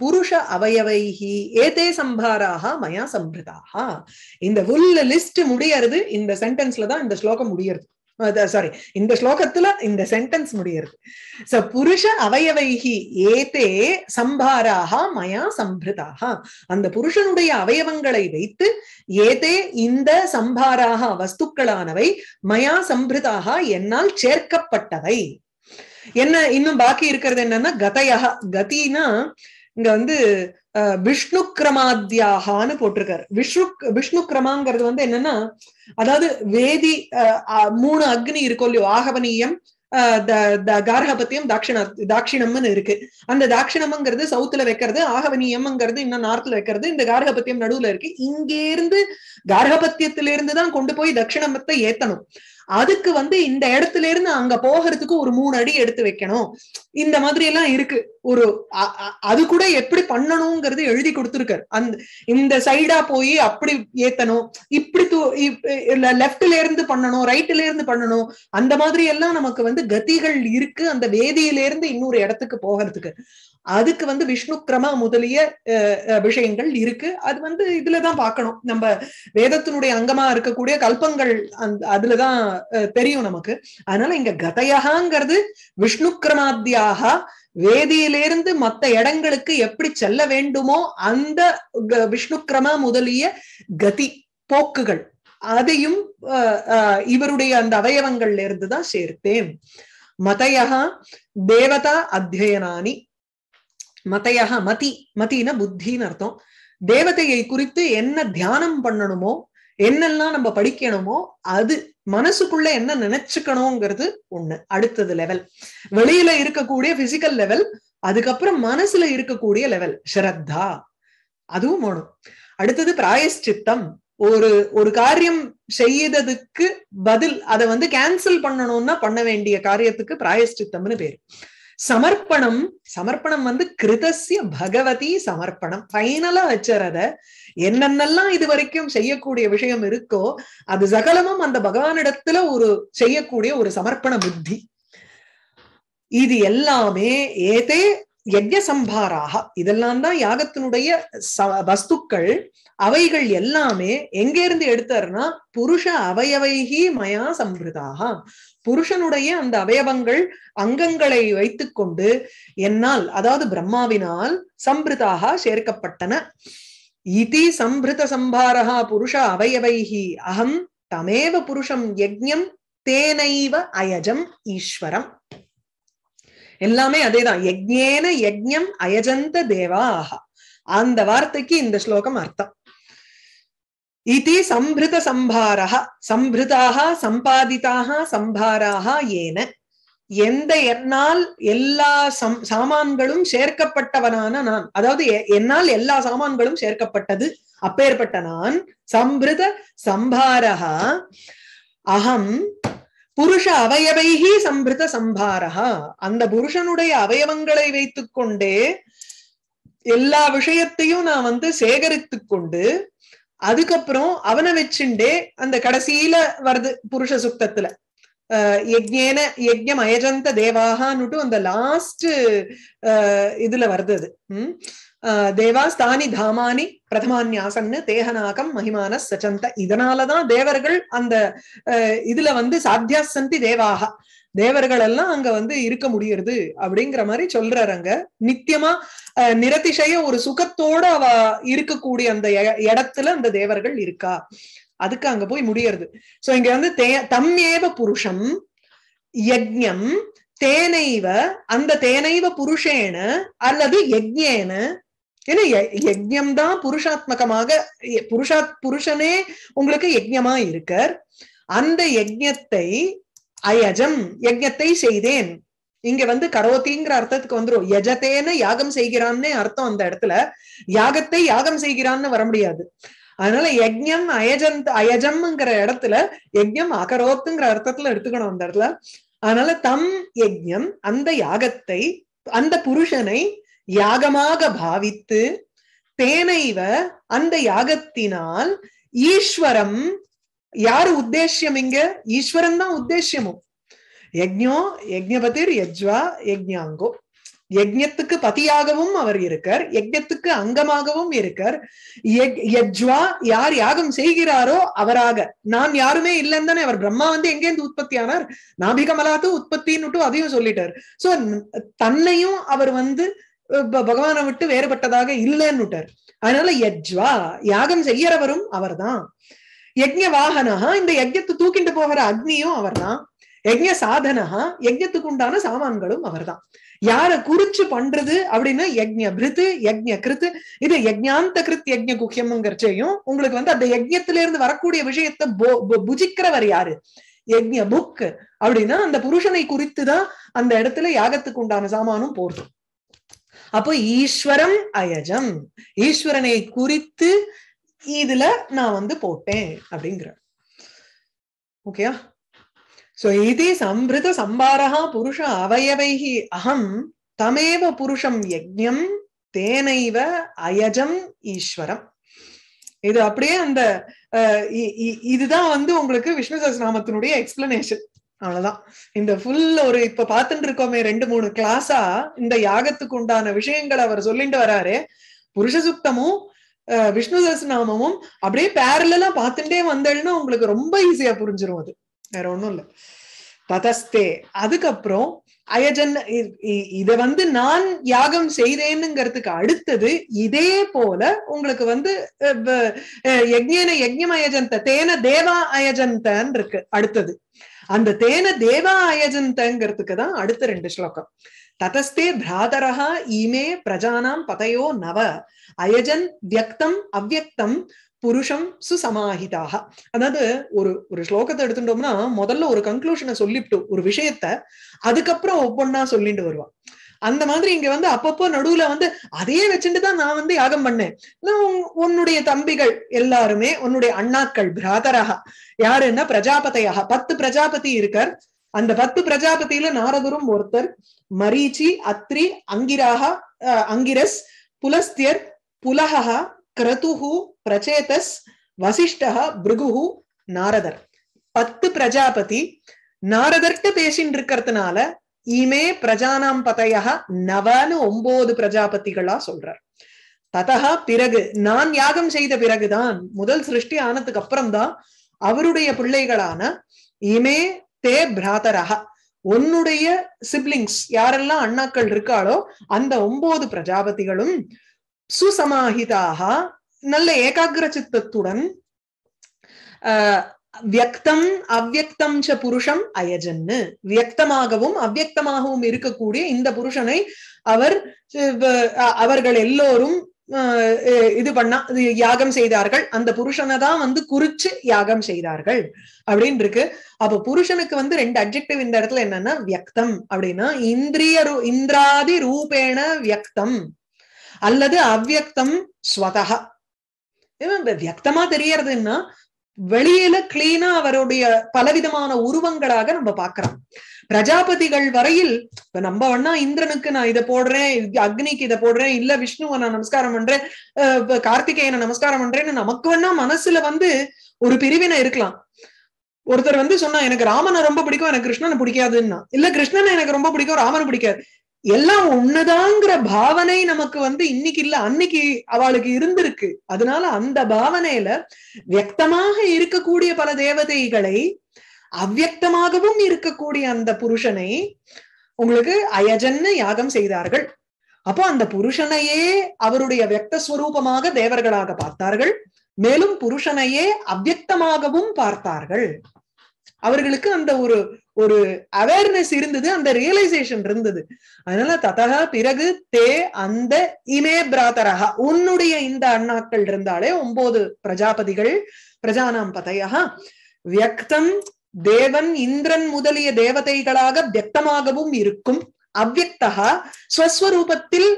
புருஷ அவயவைஹி ஏதே சம்பாராக மயா சம்பிரதாக இந்த உள்ள லிஸ்ட் முடியறது இந்த சென்டென்ஸ்ல தான் இந்த ஸ்லோகம் முடியறது சாரி இந்த ஸ்லோகத்துல இந்த சென்டென்ஸ் முடியறது சோ புருஷ அவயவைஹி ஏதே சம்பாராக மயா சம்பிரதாக அந்த புருஷனுடைய அவயவங்களை வைத்து ஏதே இந்த சம்பாராக வஸ்துக்களானவை மயா சம்பிரதாக என்னால் சேர்க்கப்பட்டவை என்ன இன்னும் பாக்கி இருக்கிறது என்னன்னா கதையா கத்தினா இங்க வந்து விஷ்ணு கிரமாத்தியாகான்னு போட்டிருக்காரு விஷ்ணு விஷ்ணு கிரமாங்கிறது வந்து என்னன்னா அதாவது வேதி மூணு அக்னி இருக்கும் இல்லையோ ஆகவனியம் கார்கபத்தியம் தாட்சிண தாட்சிணம்னு இருக்கு அந்த தாட்சிணம்ங்கிறது சவுத்துல வைக்கிறது ஆகவனியம்ங்கிறது இன்னும் நார்த்ல வைக்கிறது இந்த கார்கபத்தியம் நடுவுல இருக்கு இங்கே இருந்து கார்கபத்தியத்திலிருந்து தான் கொண்டு போய் தட்சிணமத்தை ஏத்தணும் அதுக்கு வந்து இந்த இடத்துல இருந்து அங்க போகிறதுக்கு ஒரு மூணு அடி எடுத்து வைக்கணும் இந்த மாதிரி எல்லாம் இருக்கு ஒரு அது கூட எப்படி பண்ணணுங்கிறது எழுதி கொடுத்துருக்காரு அந்த இந்த சைடா போய் அப்படி ஏத்தணும் இப்படி தூ லெப்ட்ல இருந்து பண்ணணும் ரைட்ல இருந்து பண்ணணும் அந்த மாதிரி எல்லாம் நமக்கு வந்து கதிகள் இருக்கு அந்த வேதியில இருந்து இன்னொரு இடத்துக்கு போகிறதுக்கு அதுக்கு வந்து விஷ்ணு கிரம முதலிய விஷயங்கள் இருக்கு அது வந்து இதுலதான் பார்க்கணும் நம்ம வேதத்தினுடைய அங்கமா இருக்கக்கூடிய கல்பங்கள் அந்த அதுலதான் தெரியும் நமக்கு அதனால இங்க கதையகாங்கிறது விஷ்ணு கிரமாத்தியாக வேதியிலிருந்து மத்த இடங்களுக்கு எப்படி செல்ல வேண்டுமோ அந்த விஷ்ணு கிரம முதலிய கதி போக்குகள் அதையும் இவருடைய அந்த அவயவங்கள்ல இருந்துதான் சேர்த்தேன் மதையகா தேவதா அத்தியனானி மதையாக மதி மதினா புத்தின்னு அர்த்தம் தேவதையை குறித்து என்ன தியானம் பண்ணணுமோ என்னெல்லாம் நம்ம படிக்கணுமோ அது மனசுக்குள்ள என்ன நினைச்சுக்கணுங்கிறது ஒண்ணு அடுத்தது லெவல் வெளியில இருக்கக்கூடிய பிசிக்கல் லெவல் அதுக்கப்புறம் மனசுல இருக்கக்கூடிய லெவல் ஸ்ரத்தா அதுவும் வேணும் அடுத்தது பிராயஷ்சித்தம் ஒரு ஒரு காரியம் செய்ததுக்கு பதில் அதை வந்து கேன்சல் பண்ணணும்னா பண்ண வேண்டிய காரியத்துக்கு பிராயஷ்சித்தம்னு பேரு சமர்ப்பணம் சமர்ப்பணம் வந்து கிருதசிய பகவதி சமர்ப்பணம் பைனலா வச்சுறத என்னென்னலாம் இது வரைக்கும் செய்யக்கூடிய விஷயம் இருக்கோ அது சகலமும் அந்த பகவானிடத்துல ஒரு செய்யக்கூடிய ஒரு சமர்ப்பண புத்தி இது எல்லாமே ஏதே யஜ்ய சம்பாராக இதெல்லாம் தான் யாகத்தினுடைய வஸ்துக்கள் அவைகள் எல்லாமே எங்க இருந்து எடுத்தார்னா புருஷ அவயவைகி மயா சம்பிருதாக புருஷனுடைய அந்த அவயவங்கள் அங்கங்களை கொண்டு என்னால் அதாவது பிரம்மாவினால் சம்பிருதாக சேர்க்கப்பட்டன இதி சம்பிருத சம்பாரா புருஷ அவயவைகி அகம் தமேவ புருஷம் யஜ்யம் தேனைவ அயஜம் ஈஸ்வரம் எல்லாமே அதேதான் யஜ்யேன யஜ்யம் அயஜந்த தேவாகா அந்த வார்த்தைக்கு இந்த ஸ்லோகம் அர்த்தம் சம்பிருத சம்பாரா சம்பிருதாக சம்பாதிதாக சம்பாராக ஏன எந்த என்னால் எல்லா சம் சாமான்களும் சேர்க்கப்பட்டவனான நான் அதாவது என்னால் எல்லா சாமான்களும் சேர்க்கப்பட்டது அப்பேற்பட்ட நான் சம்பிருத சம்பாரக அகம் புருஷ அவயவைகி சம்பிருத சம்பாரக அந்த புருஷனுடைய அவயவங்களை வைத்துக்கொண்டே எல்லா விஷயத்தையும் நான் வந்து சேகரித்து கொண்டு அதுக்கப்புறம் அவனை வச்சுண்டே அந்த கடைசியில வருது புருஷ ஆஹ் யஜ்யேன யஜ்யம் அயஜந்த தேவாகான்னுட்டு அந்த லாஸ்ட் இதுல வருது அது உம் தேவாஸ்தானி தாமானி பிரதமான்யாசன்னு தேகநாகம் மகிமான சச்சந்த இதனாலதான் தேவர்கள் அந்த இதுல வந்து சாத்தியா சந்தி தேவர்கள் எல்லாம் அங்க வந்து இருக்க முடியறது அப்படிங்கிற மாதிரி சொல்றாரு அங்க நித்தியமா நிரதிசைய ஒரு சுகத்தோட அவ இருக்கக்கூடிய அந்த இடத்துல அந்த தேவர்கள் இருக்கா அதுக்கு அங்க போய் முடியறது சோ இங்க வந்து தே தம்மேவ புருஷம் யஜ்யம் தேனைவ அந்த தேனைவ புருஷேன அல்லது யஜ்யேன ஏன்னா யஜ்யம் தான் புருஷாத்மகமாக புருஷா புருஷனே உங்களுக்கு யஜ்யமா இருக்கார் அந்த யஜ்யத்தை அயஜம் யஜத்தை செய்தேன் இங்க வந்து கரோத்திங்கிற அர்த்தத்துக்கு வந்துடும் யஜத்தேன்னு யாகம் செய்கிறான்னு அர்த்தம் அந்த இடத்துல யாகத்தை யாகம் செய்கிறான்னு வர முடியாது அதனால யஜ்யம் அயஜம் அயஜம்ங்கிற இடத்துல யஜ்யம் அகரோத்துங்கிற அர்த்தத்துல எடுத்துக்கணும் அந்த இடத்துல அதனால தம் யஜ்யம் அந்த யாகத்தை அந்த புருஷனை யாகமாக பாவித்து தேனைவ அந்த யாகத்தினால் ஈஸ்வரம் யாரு உத்தேசியம் இங்க ஈஸ்வரன் தான் உத்தேசியமும் யஜ்யோ யஜ்யபதிர் யஜ்வா யஜ்யாங்கோ யஜ்யத்துக்கு பதியாகவும் அவர் இருக்கார் யஜ்யத்துக்கு அங்கமாகவும் இருக்கார் யஜ்வா யார் யாகம் செய்கிறாரோ அவராக நான் யாருமே இல்லைன்னு தானே அவர் பிரம்மா வந்து எங்கேருந்து உற்பத்தி ஆனார் நாபிகமலாத்து உற்பத்தின்னுட்டு அதையும் சொல்லிட்டார் சோ தன்னையும் அவர் வந்து பகவானை விட்டு வேறுபட்டதாக இல்லைன்னுட்டார் அதனால யஜ்வா யாகம் செய்யறவரும் அவர்தான் யஜ்ய வாகனஹா இந்த யஜ்யத்தை தூக்கிட்டு போகிற அக்னியும் அவர் தான் யஜ்ய சாதனஹா யஜ்யத்துக்கு உண்டான சாமான்களும் அவர் தான் யார குறிச்சு பண்றது அப்படின்னா யஜ்ய பிரித்து யஜ்ய கிருத்து இது யஜ்யாந்த கிருத் யஜ்ய குக்கியம்ங்கிறச்சையும் உங்களுக்கு வந்து அந்த யஜ்யத்திலிருந்து வரக்கூடிய விஷயத்தை புஜிக்கிறவர் யாரு யஜ்ய புக் அப்படின்னா அந்த புருஷனை குறித்து தான் அந்த இடத்துல யாகத்துக்கு உண்டான சாமானும் போடுறோம் அப்போ ஈஸ்வரம் அயஜம் ஈஸ்வரனை குறித்து இதுல நான் வந்து போட்டேன் அப்படிங்கிற ஓகேயா சோ இது சம்பிருத சம்பாரகா புருஷ அவயவைகி அகம் தமேவ புருஷம் யஜ்யம் தேனைவ அயஜம் ஈஸ்வரம் இது அப்படியே அந்த இதுதான் வந்து உங்களுக்கு விஷ்ணு சஹசிரநாமத்தினுடைய எக்ஸ்பிளனேஷன் அவ்வளவுதான் இந்த ஃபுல் ஒரு இப்ப பாத்துட்டு இருக்கோமே ரெண்டு மூணு கிளாஸா இந்த யாகத்துக்கு உண்டான விஷயங்களை அவர் சொல்லிட்டு வராரு புருஷ சுத்தமும் விஷ்ணு சஹசிரநாமமும் அப்படியே பேரலாம் பார்த்துட்டே வந்தேன்னா உங்களுக்கு ரொம்ப ஈஸியா புரிஞ்சிரும் அது வேற ஒண்ணும் இல்ல ததஸ்தே அதுக்கப்புறம் அயஜன் இத வந்து நான் யாகம் செய்தேனுங்கிறதுக்கு அடுத்தது இதே போல உங்களுக்கு வந்து யஜ்யன யஜ்யம் அயஜந்த தேன தேவா அயஜந்தன் இருக்கு அடுத்தது அந்த தேன தேவா அயஜந்தங்கிறதுக்கு தான் அடுத்த ரெண்டு ஸ்லோகம் ததஸ்தே பிராதரஹ இமே பிரஜானாம் பதையோ நவ அயஜன் வியக்தம் அவ்வக்தம் புருஷம் சுசமாஹிதாக அதாவது ஒரு ஒரு ஸ்லோகத்தை எடுத்துட்டோம்னா முதல்ல ஒரு கன்க்ளூஷனை சொல்லிவிட்டு ஒரு விஷயத்த அதுக்கப்புறம் ஒவ்வொன்னா சொல்லிட்டு வருவான் அந்த மாதிரி இங்க வந்து அப்பப்போ நடுவுல வந்து அதையே வச்சுட்டு தான் நான் வந்து யாகம் பண்ணேன் உன்னுடைய தம்பிகள் எல்லாருமே உன்னுடைய அண்ணாக்கள் பிராதராக யாருன்னா பிரஜாபதையாக பத்து பிரஜாபதி இருக்கார் அந்த பத்து பிரஜாபதியில நாரதரும் ஒருத்தர் மரீச்சி அத்ரி அங்கிராக அங்கிரஸ் புலஸ்தியர் புலகா கிரதுகு பிரச்சேதஸ் வசிஷ்டா பிருகு நாரதர் பத்து பிரஜாபதி நாரதர்கிட்ட பேசின்னு இருக்கிறதுனால இமே பிரஜானாம் பதையா நவனு ஒன்பது பிரஜாபதிகளா சொல்றார் ததா பிறகு நான் யாகம் செய்த பிறகுதான் முதல் சிருஷ்டி ஆனதுக்கு அப்புறம்தான் அவருடைய பிள்ளைகளான இமே தே பிராதரஹா உன்னுடைய சிப்லிங்ஸ் யாரெல்லாம் அண்ணாக்கள் இருக்காளோ அந்த ஒன்பது பிரஜாபதிகளும் சுசமாஹிதாக நல்ல ஏகாகிர சித்தத்துடன் வியக்தம் அவ்வக்தம் ச புருஷம் அயஜன்னு வியக்தமாகவும் அவ்வக்தமாகவும் இருக்கக்கூடிய இந்த புருஷனை அவர் அவர்கள் எல்லோரும் இது பண்ணா இது யாகம் செய்தார்கள் அந்த புருஷனை தான் வந்து குறிச்சு யாகம் செய்தார்கள் அப்படின்னு இருக்கு அப்ப புருஷனுக்கு வந்து ரெண்டு அப்ஜெக்டிவ் இந்த இடத்துல என்னன்னா வியக்தம் அப்படின்னா இந்திரிய இந்திராதி ரூபேண வியக்தம் அல்லது அவ்வியக்தம் ஸ்வதா வியக்தமா தெரியறதுன்னா வெளியில கிளீனா அவருடைய பலவிதமான உருவங்களாக நம்ம பாக்குறோம் பிரஜாபதிகள் வரையில் இப்ப நம்ம வேணா இந்திரனுக்கு நான் இதை போடுறேன் அக்னிக்கு இதை போடுறேன் இல்ல விஷ்ணுவை நான் நமஸ்காரம் பண்றேன் கார்த்திகேயனை நமஸ்காரம் பண்றேன்னு நமக்கு வேணா மனசுல வந்து ஒரு பிரிவினை இருக்கலாம் ஒருத்தர் வந்து சொன்னா எனக்கு ராமனை ரொம்ப பிடிக்கும் எனக்கு கிருஷ்ணனை பிடிக்காதுன்னா இல்ல கிருஷ்ணனை எனக்கு ரொம்ப பிடிக்கும் ராமனை பிடிக்காது எல்லாம் ஒண்ணுதாங்கிற பாவனை நமக்கு வந்து இன்னைக்கு இல்ல அன்னைக்கு அவளுக்கு இருந்திருக்கு அதனால அந்த பாவனையில வியக்தமாக இருக்கக்கூடிய பல தேவதைகளை அவ்வக்தமாகவும் இருக்கக்கூடிய அந்த புருஷனை உங்களுக்கு அயஜன்னு யாகம் செய்தார்கள் அப்போ அந்த புருஷனையே அவருடைய வியக்தஸ்வரூபமாக தேவர்களாக பார்த்தார்கள் மேலும் புருஷனையே அவ்வக்தமாகவும் பார்த்தார்கள் அவர்களுக்கு அந்த ஒரு ஒரு அவேர்னஸ் இருந்தது அந்த ரியலைசேஷன் இருந்தது அதனால ததகா பிறகு தே அந்த இமே பிராத்தரகா உன்னுடைய இந்த அண்ணாக்கள் இருந்தாலே ஒன்பது பிரஜாபதிகள் பிரஜானாம் பதையா வியக்தம் தேவன் இந்திரன் முதலிய தேவதைகளாக வியக்தமாகவும் இருக்கும் அவ்வக்தா ஸ்வஸ்வரூபத்தில்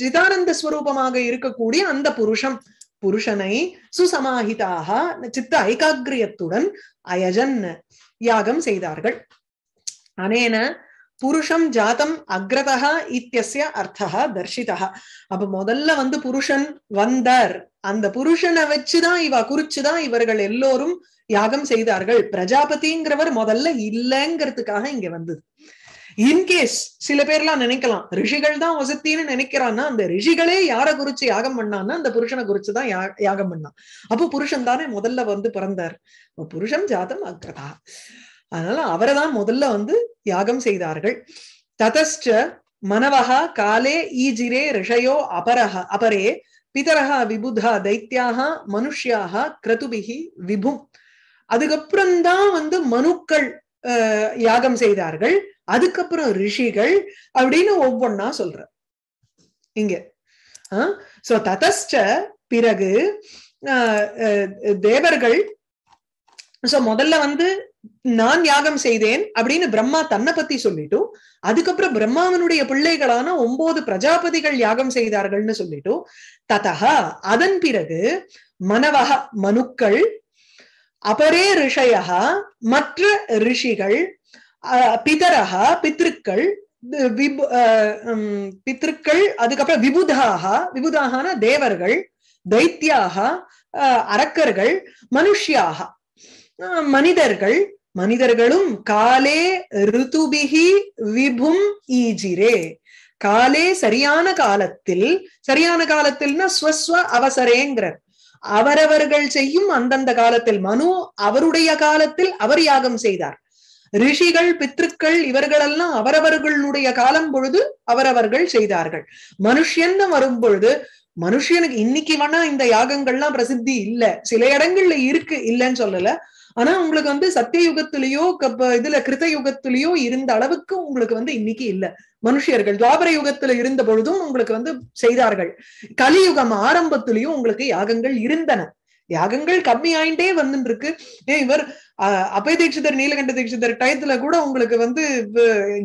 சிதானந்த ஸ்வரூபமாக இருக்கக்கூடிய அந்த புருஷம் புருஷனை சுசமாஹிதாக சித்த ஐகாகிரியத்துடன் அயஜன் யாகம் செய்தார்கள் அனேன புருஷம் ஜாதம் அக்ரதா இத்தியசிய அர்த்தா தர்ஷிதா அப்ப முதல்ல வந்து புருஷன் வந்தார் அந்த புருஷனை வச்சுதான் இவ குறிச்சுதான் இவர்கள் எல்லோரும் யாகம் செய்தார்கள் பிரஜாபதிங்கிறவர் முதல்ல இல்லைங்கிறதுக்காக இங்க வந்தது இன்கேஸ் சில பேர்லாம் நினைக்கலாம் ரிஷிகள் தான் வசத்தின்னு நினைக்கிறான்னா அந்த ரிஷிகளே யாரை குறிச்சு யாகம் பண்ணான்னா அந்த புருஷனை குறிச்சுதான் தான் யாகம் பண்ணான் அப்போ புருஷன் தானே முதல்ல வந்து பிறந்தார் புருஷன் ஜாதம் அக்ரதா அதனால அவரை தான் முதல்ல வந்து யாகம் செய்தார்கள் ததஸ்ட மனவஹா காலே ஈஜிரே ரிஷயோ அபரஹ அபரே பிதரஹா விபுதா தைத்தியாக மனுஷியாக கிரதுபிகி விபும் அதுக்கப்புறம்தான் வந்து மனுக்கள் யாகம் செய்தார்கள் அதுக்கப்புறம் ரிஷிகள் அப்படின்னு ஒவ்வொன்னா சொல்ற இங்க சோ ததஸ்ட பிறகு தேவர்கள் சோ முதல்ல வந்து நான் யாகம் செய்தேன் அப்படின்னு பிரம்மா தன்னை பத்தி சொல்லிட்டும் அதுக்கப்புறம் பிரம்மாவனுடைய பிள்ளைகளான ஒன்பது பிரஜாபதிகள் யாகம் செய்தார்கள்னு சொல்லிட்டும் ததா அதன் பிறகு மனவக மனுக்கள் அபரே ரிஷயா மற்ற ரிஷிகள் பிதரக பித்திருக்கள் பித்திருக்கள் அதுக்கப்புறம் விபுதாக விபுதாகனா தேவர்கள் தைத்தியாக அரக்கர்கள் மனுஷியாக மனிதர்கள் மனிதர்களும் காலே ரிதுபிகி விபும் ஈஜிரே காலே சரியான காலத்தில் சரியான காலத்தில்னா ஸ்வஸ்வ அவசரேங்கிற அவரவர்கள் செய்யும் அந்தந்த காலத்தில் மனு அவருடைய காலத்தில் அவர் யாகம் செய்தார் ரிஷிகள் பித்ருக்கள் இவர்களெல்லாம் அவரவர்களுடைய காலம் பொழுது அவரவர்கள் செய்தார்கள் வரும் பொழுது மனுஷனுக்கு இன்னைக்கு வேணா இந்த யாகங்கள்லாம் பிரசித்தி இல்ல சில இடங்கள்ல இருக்கு இல்லைன்னு சொல்லல ஆனா உங்களுக்கு வந்து சத்திய யுகத்திலேயோ இதுல கிருத்த யுகத்திலேயோ இருந்த அளவுக்கு உங்களுக்கு வந்து இன்னைக்கு இல்ல மனுஷியர்கள் துவாபர யுகத்துல இருந்த பொழுதும் உங்களுக்கு வந்து செய்தார்கள் கலியுகம் ஆரம்பத்திலையும் உங்களுக்கு யாகங்கள் இருந்தன யாகங்கள் கம்மி ஆயிண்டே வந்துருக்கு இருக்கு ஏன் இவர் அபய தீட்சிதர் நீலகண்ட தீட்சிதர் டயத்துல கூட உங்களுக்கு வந்து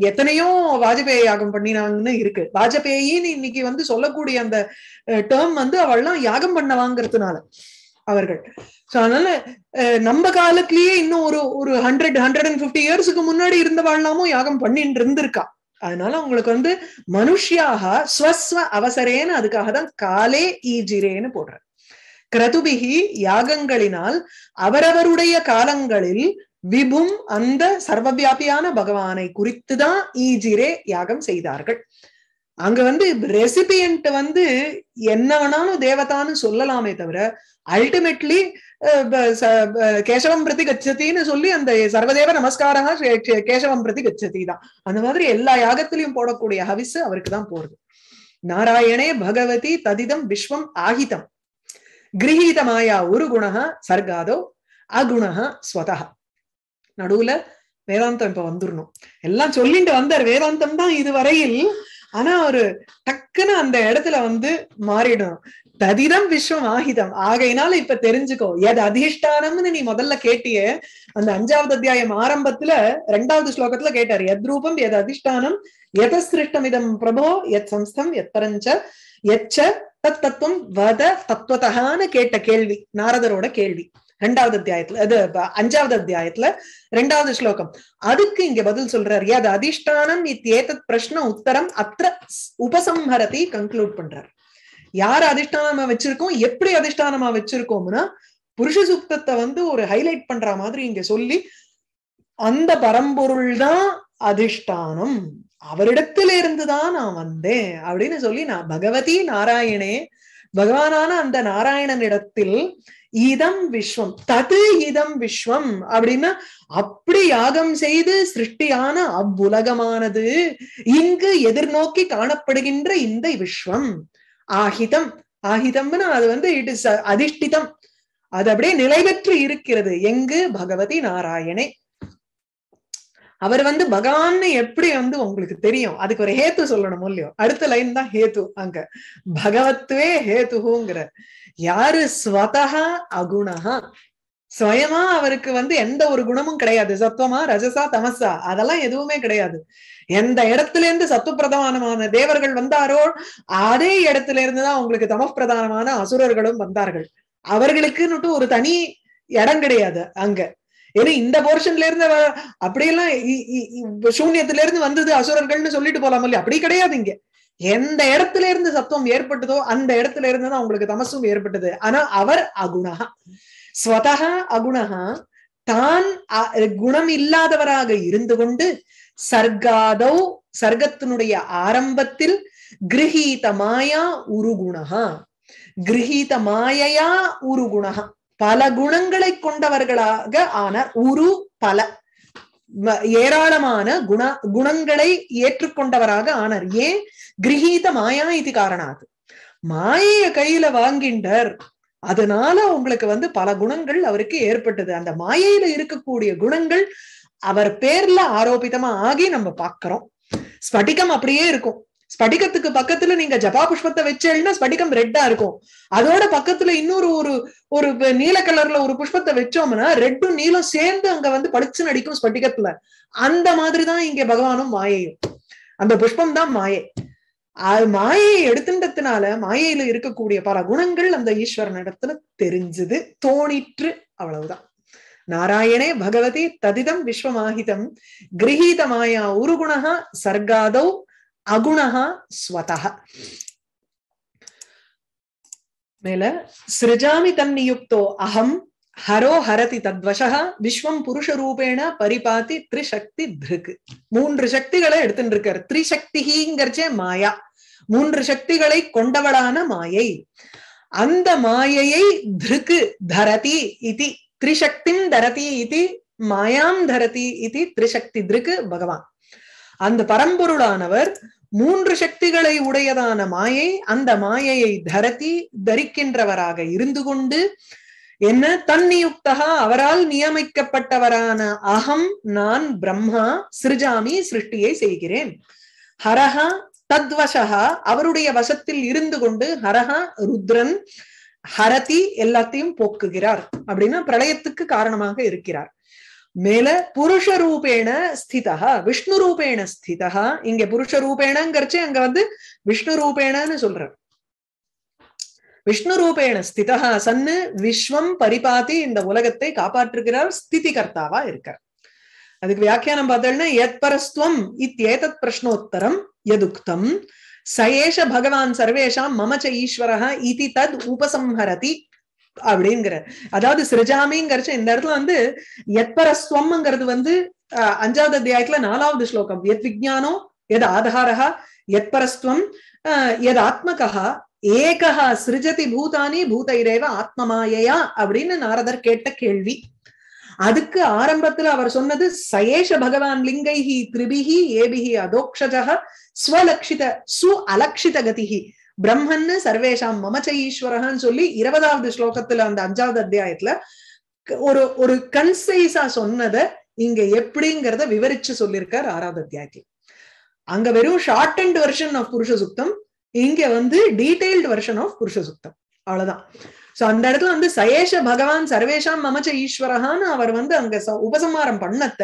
எத்தனையோ வாஜபேயி யாகம் பண்ணினாங்கன்னு இருக்கு வாஜபேயின்னு இன்னைக்கு வந்து சொல்லக்கூடிய அந்த டேர்ம் வந்து எல்லாம் யாகம் பண்ண அவர்கள் சோ அதனால நம்ம காலத்திலேயே இன்னும் ஒரு ஒரு ஹண்ட்ரட் ஹண்ட்ரட் அண்ட் பிப்டி இயர்ஸுக்கு முன்னாடி இருந்தவாழ்லாமும் யாகம் பண்ணிட்டு இருந்திருக்கா அதனால உங்களுக்கு வந்து மனுஷியாக ஸ்வஸ்வ அவசரேன்னு அதுக்காக தான் காலே ஈஜிரேன்னு போடுற கிரதுபிகி யாகங்களினால் அவரவருடைய காலங்களில் விபும் அந்த சர்வவியாபியான பகவானை குறித்துதான் ஈஜிரே யாகம் செய்தார்கள் அங்க வந்து ரெசிபியன்ட் வந்து என்ன வேணாலும் தேவதான்னு சொல்லலாமே தவிர அல்டிமேட்லி கேசவம் பிரதி கச்சத்தின்னு சொல்லி அந்த சர்வதேவ நமஸ்காரமா கேசவம் பிரதி கச்சதி தான் அந்த மாதிரி எல்லா யாகத்திலையும் போடக்கூடிய ஹவிஸ் அவருக்கு தான் போறது நாராயணே பகவதி ததிதம் விஸ்வம் ஆகிதம் கிரகீதமாயா ஒரு குணா சர்காதோ அகுணா ஸ்வதா நடுவுல வேதாந்தம் இப்ப வந்துடணும் எல்லாம் சொல்லிட்டு வந்தார் வேதாந்தம் தான் இதுவரையில் ஆனா ஒரு டக்குன்னு அந்த இடத்துல வந்து மாறிடும் ததிதம் விஸ்வம் ஆகிதம் ஆகையினால இப்ப தெரிஞ்சுக்கோ எது அதிஷ்டானம்னு நீ முதல்ல கேட்டிய அந்த அஞ்சாவது அத்தியாயம் ஆரம்பத்துல ரெண்டாவது ஸ்லோகத்துல கேட்டார் எத் ரூபம் எது அதிஷ்டானம் எத சிருஷ்டம் இதம் பிரபோ எத் சம்ஸ்தம் எத் பரஞ்ச எச்ச தத் தத்துவம் வத தத்துவத்தகான்னு கேட்ட கேள்வி நாரதரோட கேள்வி ரெண்டாவது அத்தியாயத்துல அது அஞ்சாவது அத்தியாயத்துல ரெண்டாவது ஸ்லோகம் அதுக்கு இங்க பதில் யா அது அதிஷ்டானம் இத்தேதத் பிரஷ்ன உத்தரம் அத்த உபசம்ஹரத்தை கன்க்ளூட் பண்றாரு யார் அதிஷ்டானமா வச்சிருக்கோம் எப்படி அதிஷ்டானமா வச்சிருக்கோம்னா புருஷ சுத்தத்தை வந்து ஒரு ஹைலைட் பண்ற மாதிரி இங்க சொல்லி அந்த பரம்பொருள் தான் அதிஷ்டானம் அவரிடத்துல இருந்துதான் நான் வந்தேன் அப்படின்னு சொல்லி நான் பகவதி நாராயணே பகவானான அந்த நாராயணனிடத்தில் இதம் விஸ்வம் தது இதம் விஸ்வம் அப்படின்னா அப்படி யாகம் செய்து சிருஷ்டியான அவ்வுலகமானது இங்கு எதிர்நோக்கி காணப்படுகின்ற இந்த விஸ்வம் ஆஹிதம் ஆகிதம்னா அது வந்து இட் இஸ் அதிஷ்டிதம் அது அப்படியே நிலை பெற்று இருக்கிறது எங்கு பகவதி நாராயணே அவர் வந்து பகவான்னு எப்படி வந்து உங்களுக்கு தெரியும் அதுக்கு ஒரு ஹேத்து சொல்லணும் இல்லையோ அடுத்த லைன் தான் ஹேத்து அங்க பகவத்துவே ஹேத்துகுங்கிற யாரு ஸ்வதா அகுணஹா சுயமா அவருக்கு வந்து எந்த ஒரு குணமும் கிடையாது சத்துவமா ரஜசா தமசா அதெல்லாம் எதுவுமே கிடையாது எந்த இடத்துல இருந்து சத்து பிரதானமான தேவர்கள் வந்தாரோ அதே இடத்துல இருந்துதான் அவங்களுக்கு தமஸ் பிரதானமான அசுரர்களும் வந்தார்கள் அவர்களுக்குன்னுட்டு ஒரு தனி இடம் கிடையாது அங்க ஏன்னா இந்த போர்ஷன்ல இருந்து அப்படியெல்லாம் சூன்யத்துல இருந்து வந்தது அசுரர்கள்னு சொல்லிட்டு போலாம் இல்லையா அப்படி கிடையாது இங்க எந்த இடத்துல இருந்து சத்துவம் ஏற்பட்டதோ அந்த இடத்துல இருந்து தான் உங்களுக்கு தமசும் ஏற்பட்டது ஆனா அவர் அகுணா ஸ்வதா அகுணா தான் குணம் இல்லாதவராக இருந்து கொண்டு சர்க்காதோ சர்க்கத்தினுடைய ஆரம்பத்தில் கிரகீத மாயா உருகுணா கிரகீத மாயையா உருகுணா பல குணங்களை கொண்டவர்களாக ஆன உரு பல ஏராளமான குண குணங்களை ஏற்றுக்கொண்டவராக ஆனார் ஏன் கிரகீத மாயா இது காரணாது மாயைய கையில வாங்கின்றர் அதனால உங்களுக்கு வந்து பல குணங்கள் அவருக்கு ஏற்பட்டது அந்த மாயையில இருக்கக்கூடிய குணங்கள் அவர் பேர்ல ஆரோபிதமா ஆகி நம்ம பாக்குறோம் ஸ்பட்டிகம் அப்படியே இருக்கும் ஸ்படிகத்துக்கு பக்கத்துல நீங்க ஜபா புஷ்பத்தை வச்சேன்னா ஸ்படிகம் ரெட்டா இருக்கும் அதோட பக்கத்துல இன்னொரு ஒரு ஒரு நீல கலர்ல ஒரு புஷ்பத்தை வச்சோம்னா ரெட்டும் நீலும் சேர்ந்து அங்க வந்து படிச்சு நடிக்கும் ஸ்படிகத்துல அந்த மாதிரிதான் இங்க பகவானும் மாயையும் அந்த புஷ்பம் தான் மாயை அது மாயையை எடுத்துட்டதுனால மாயையில இருக்கக்கூடிய பல குணங்கள் அந்த ஈஸ்வரன் இடத்துல தெரிஞ்சது தோணிற்று அவ்வளவுதான் நாராயணே பகவதி ததிதம் விஸ்வமாகிதம் கிரகீத மாயா உருகுணகா சர்காதோ அகுணகா ஸ்வதா மேல சிருஜாமி தன்னியுக்தோ அகம் ஹரோ ஹரதி தத்வசகா விஸ்வம் புருஷ ரூபேண பரிபாத்தி த்ரிசக்தி திருக்கு மூன்று சக்திகளை எடுத்துட்டு இருக்கார் திரிசக்திங்கிறச்சே மாயா மூன்று சக்திகளை கொண்டவளான மாயை அந்த மாயையை திருக்கு தரதி இது திரிசக்திம் தரதி இது மாயாம் தரதி இது த்ரிசக்தி திருக்கு பகவான் அந்த பரம்பொருளானவர் மூன்று சக்திகளை உடையதான மாயை அந்த மாயையை தரத்தி தரிக்கின்றவராக இருந்து கொண்டு என்ன தன்னியுக்தா அவரால் நியமிக்கப்பட்டவரான அகம் நான் பிரம்மா சிருஜாமி சிருஷ்டியை செய்கிறேன் ஹரஹா தத்வசகா அவருடைய வசத்தில் இருந்து கொண்டு ஹரஹா ருத்ரன் ஹரதி எல்லாத்தையும் போக்குகிறார் அப்படின்னா பிரளயத்துக்கு காரணமாக இருக்கிறார் மேல புருஷ ரூபேண ஸ்திதா விஷ்ணு ரூபேண ஸ்திதா இங்க புருஷ ரூபேணங்கிறச்சு அங்க வந்து விஷ்ணு ரூபேணன்னு சொல்ற விஷ்ணு ரூபேண ஸ்திதா சன்னு விஸ்வம் பரிபாத்தி இந்த உலகத்தை காப்பாற்றுகிறார் ஸ்திதி கர்த்தாவா இருக்கார் அதுக்கு வியாக்கியானம் பார்த்தோம்னா எத் பரஸ்துவம் இத்தேதத் பிரஷ்னோத்தரம் எதுக்தம் சயேஷ பகவான் சர்வேஷாம் மமச்ச ச ஈஸ்வரஹ இதி தத் உபசம்ஹரதி அப்படிங்கிற அதாவது சிறஜாமிங்கிறச்சு இந்த இடத்துல வந்து எத்பரஸ்வம்ங்கிறது வந்து அஞ்சாவது அத்தியாயத்துல நாலாவது ஸ்லோகம் எத் விஜானோ எத் ஆதாரா எத்பரஸ்வம் பரஸ்துவம் எத் ஆத்மகா ஏகா சிருஜதி பூதானி பூதைரேவ ஆத்மமாயையா அப்படின்னு நாரதர் கேட்ட கேள்வி அதுக்கு ஆரம்பத்துல அவர் சொன்னது சயேஷ பகவான் லிங்கைஹி திரிபிஹி ஏபிஹி அதோக்ஷஜக ஸ்வலக்ஷித சு அலக்ஷித கதிஹி பிரம்மன்னு சர்வேஷாம் மமச்ச சொல்லி இருபதாவது ஸ்லோகத்துல அந்த அஞ்சாவது அத்தியாயத்துல ஒரு ஒரு கன்சைஸா சொன்னதை இங்க எப்படிங்கிறத விவரிச்சு சொல்லியிருக்கார் ஆறாவது அத்தியாயத்தில் அங்க வெறும் ஷார்ட் அண்ட் வெர்ஷன் ஆஃப் புருஷ சுத்தம் இங்க வந்து டீடைல்டு வெர்ஷன் ஆஃப் புருஷ சுத்தம் அவ்வளவுதான் சோ அந்த இடத்துல வந்து சயேஷ பகவான் சர்வேஷாம் மமச்ச ஈஸ்வரகான்னு அவர் வந்து அங்க உபசமாரம் பண்ணத்த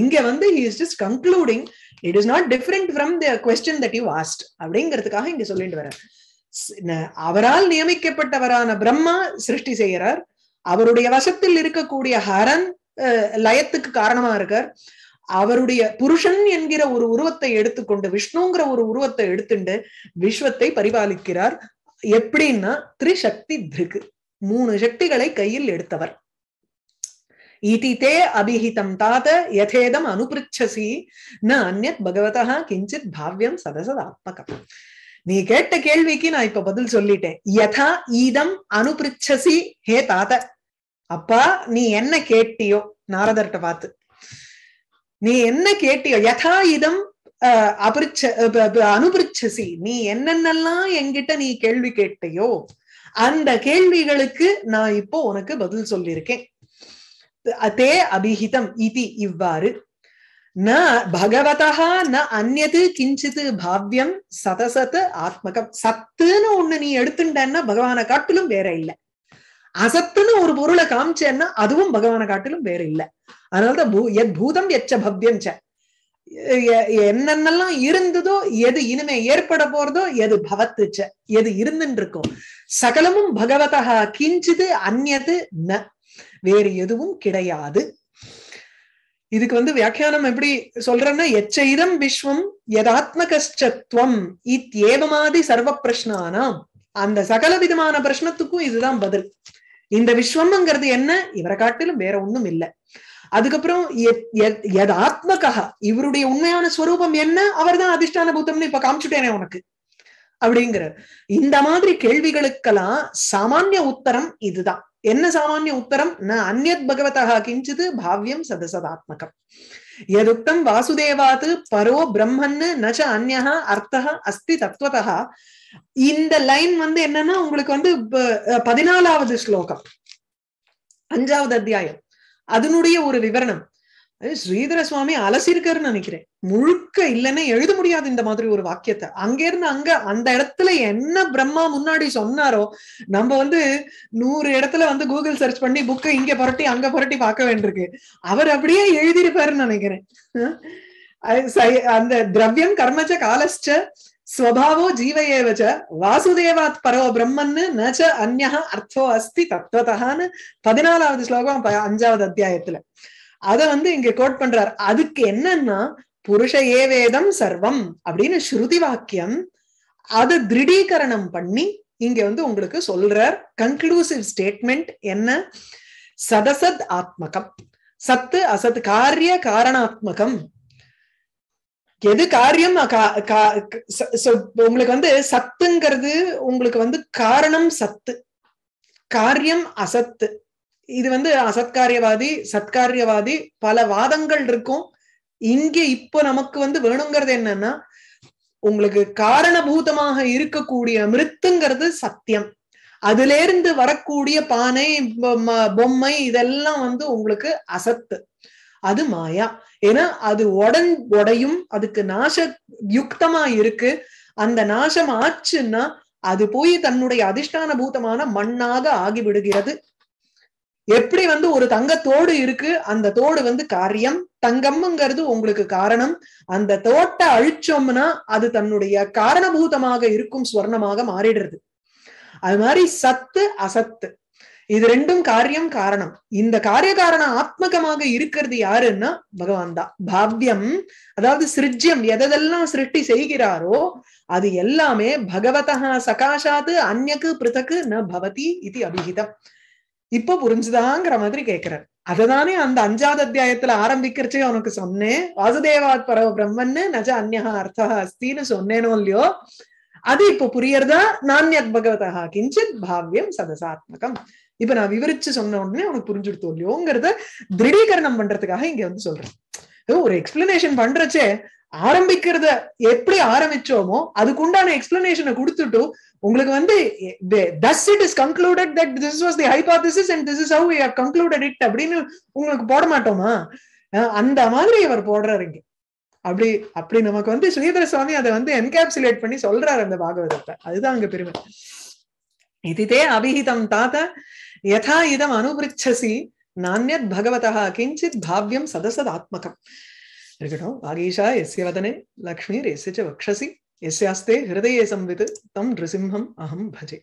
இங்க வந்து he is just concluding it is not different from the question that you asked அப்படிங்கிறதுக்காக இங்க சொல்லிட்டு வர அவரால் நியமிக்கப்பட்டவரான பிரம்மா சிருஷ்டி செய்கிறார் அவருடைய வசத்தில் இருக்கக்கூடிய ஹரன் லயத்துக்கு காரணமா இருக்கார் அவருடைய புருஷன் என்கிற ஒரு உருவத்தை எடுத்துக்கொண்டு விஷ்ணுங்கிற ஒரு உருவத்தை எடுத்துண்டு விஸ்வத்தை பரிபாலிக்கிறார் எப்படின்னா திரிசக்தி திருக்கு மூணு சக்திகளை கையில் எடுத்தவர் इति ते अभिहितं तात यथेदम् अनुपृच्छसि न அந்நத் பகவதா கிஞ்சித் பாவியம் சதசதாத்மகம் நீ கேட்ட கேள்விக்கு நான் இப்ப பதில் சொல்லிட்டேன் யதா ஈதம் அனுபிருச்சசி ஹே தாத அப்பா நீ என்ன கேட்டியோ நாரதர்கிட்ட பார்த்து நீ என்ன கேட்டியோ யதா இதம் அபிருச்ச அனுபிருச்சசி நீ என்னென்னலாம் என்கிட்ட நீ கேள்வி கேட்டையோ அந்த கேள்விகளுக்கு நான் இப்போ உனக்கு பதில் சொல்லியிருக்கேன் தே அபிஹிதம் இது இவ்வாறு ந பகவதா ந அந்நது கிஞ்சித் பாவ்யம் சதசத் ஆத்மகம் சத்துன்னு ஒண்ணு நீ எடுத்துட்டேன்னா பகவான காட்டிலும் வேற இல்லை அசத்துன்னு ஒரு பொருளை காமிச்சேன்னா அதுவும் பகவான காட்டிலும் வேற இல்லை அதனாலதான் எத் பூதம் எச்ச பவ்யம் ச என்னென்னலாம் இருந்ததோ எது இனிமே ஏற்பட போறதோ எது பவத்துச்ச எது இருந்துருக்கோ இருக்கும் சகலமும் பகவதா கிஞ்சிது அந்நது ந வேறு எதுவும் கிடையாது இதுக்கு வந்து வியாக்கியானம் எப்படி சொல்றேன்னா எச்சைதம் விஸ்வம் எதாத்ம கஷ்டத்துவம் இத்தேவமாதி சர்வ பிரஷ்னானாம் அந்த சகல விதமான பிரஷ்னத்துக்கும் இதுதான் பதில் இந்த விஸ்வம்ங்கிறது என்ன இவரை காட்டிலும் வேற ஒண்ணும் இல்லை அதுக்கப்புறம் யதாத்மகா இவருடைய உண்மையான ஸ்வரூபம் என்ன அவர் தான் அதிஷ்டான பூத்தம்னு இப்ப காமிச்சுட்டேனே உனக்கு அப்படிங்கிற இந்த மாதிரி கேள்விகளுக்கெல்லாம் சாமானிய உத்தரம் இதுதான் என்ன சாமானிய உத்தரம் ந அந்நத் பகவதா கிஞ்சித் பாவ்யம் சதசதாத்மகம் எதுத்தம் வாசுதேவாத் பரோ பிரம்மன்னு நச்ச அந்யா அர்த்தः அஸ்தி தத்துவதா இந்த லைன் வந்து என்னன்னா உங்களுக்கு வந்து பதினாலாவது ஸ்லோகம் அஞ்சாவது அத்தியாயம் அதனுடைய ஒரு விவரணம் ஸ்ரீதர சுவாமி அலசிருக்காருன்னு நினைக்கிறேன் முழுக்க இல்லைன்னு எழுத முடியாது இந்த மாதிரி ஒரு வாக்கியத்தை அங்கிருந்து அங்க அந்த இடத்துல என்ன பிரம்மா முன்னாடி சொன்னாரோ நம்ம வந்து நூறு இடத்துல வந்து கூகுள் சர்ச் பண்ணி புக்கை இங்க புரட்டி அங்க புரட்டி பார்க்க வேண்டியிருக்கு அவர் அப்படியே எழுதியிருப்பாருன்னு நினைக்கிறேன் அந்த திரவியம் கர்மச்ச காலச்ச ஸ்வபாவோ ஜீவையேவச்ச வாசுதேவாத் பரோ பிரம்மன்னு நச்ச அந்நா அர்த்தோ அஸ்தி தத்துவத்தகான்னு பதினாலாவது ஸ்லோகம் அஞ்சாவது அத்தியாயத்துல அத வந்து இங்க கோட் பண்றார் அதுக்கு என்னன்னா புருஷ ஏவேதம் சர்வம் அப்படின்னு ஸ்ருதி வாக்கியம் அதை திருடீகரணம் பண்ணி இங்க வந்து உங்களுக்கு சொல்றார் கன்க்ளூசிவ் ஸ்டேட்மெண்ட் என்ன சதசத் ஆத்மகம் சத்து அசத் காரிய காரணாத்மகம் எது காரியம் உங்களுக்கு வந்து சத்துங்கிறது உங்களுக்கு வந்து காரணம் சத்து காரியம் அசத்து இது வந்து அசத்காரியவாதி சத்காரியவாதி பல வாதங்கள் இருக்கும் இங்க இப்ப நமக்கு வந்து வேணுங்கிறது என்னன்னா உங்களுக்கு காரணபூதமாக இருக்கக்கூடிய மிருத்துங்கிறது சத்தியம் அதுல இருந்து வரக்கூடிய பானை பொம்மை இதெல்லாம் வந்து உங்களுக்கு அசத்து அது மாயா ஏன்னா அது உடன் உடையும் அதுக்கு நாச யுக்தமா இருக்கு அந்த நாசம் ஆச்சுன்னா அது போய் தன்னுடைய அதிஷ்டான பூதமான மண்ணாக ஆகிவிடுகிறது எப்படி வந்து ஒரு தங்கத்தோடு இருக்கு அந்த தோடு வந்து காரியம் தங்கம்ங்கிறது உங்களுக்கு காரணம் அந்த தோட்ட அழிச்சோம்னா அது தன்னுடைய காரணபூதமாக இருக்கும் ஸ்வர்ணமாக மாறிடுறது அது மாதிரி சத்து அசத்து இது ரெண்டும் காரியம் காரணம் இந்த காரிய காரணம் ஆத்மகமாக இருக்கிறது யாருன்னா பகவான் தான் பாவ்யம் அதாவது சிருஜ்யம் எதெல்லாம் சிருஷ்டி செய்கிறாரோ அது எல்லாமே பகவதா சகாஷாத்து அந்நக்கு பிருத்தக்கு ந பவதி இது அபிஹிதம் இப்ப புரிஞ்சுதாங்கிற மாதிரி கேட்கிறார் அததானே அந்த அஞ்சாவது அத்தியாயத்துல ஆரம்பிக்கிறச்சே அவனுக்கு சொன்னேன் வாசுதேவாத் பரவ பிரம்மன்னு நஜ அந்யா அர்த்தா அஸ்தின்னு சொன்னேனோ இல்லையோ அது இப்போ புரியறதா நான்யத் பகவதா கிஞ்சித் பாவ்யம் சதசாத்மகம் இப்ப நான் விவரிச்சு சொன்ன உடனே உனக்கு புரிஞ்சுடுத்தோம் இல்லையோங்கிறத திருடீகரணம் பண்றதுக்காக இங்க வந்து சொல்றேன் ஒரு எக்ஸ்பிளனேஷன் பண்றச்சே ஆரம்பிக்கிறத எப்படி ஆரம்பிச்சோமோ அதுக்குண்டான எக்ஸ்பிளனேஷனை கொடுத்துட்டு உங்களுக்கு வந்து thus it is concluded that this was the hypothesis and this is how we how concluded it அப்படின்னு உங்களுக்கு போட மாட்டோமா அந்த மாதிரி இவர் போடுறாருங்க அப்படி அப்படி நமக்கு வந்து சுயதர சுவாமி அதை வந்து என்கேப்சுலேட் பண்ணி சொல்றாரு அந்த பாகவதத்தை அதுதான் அங்க பெருமை இதுதே அபிஹிதம் தாத்த யதா இதம் அனுபிரிச்சசி நானியத் பகவதா கிஞ்சித் பாவ்யம் சதசதாத்மகம் त्रिकटौ वागीशा यस्य वदने लक्ष्मीर्यस्य च वक्षसि यस्यास्ते हृदये संवित् तं नृसिंहम् अहम् भजे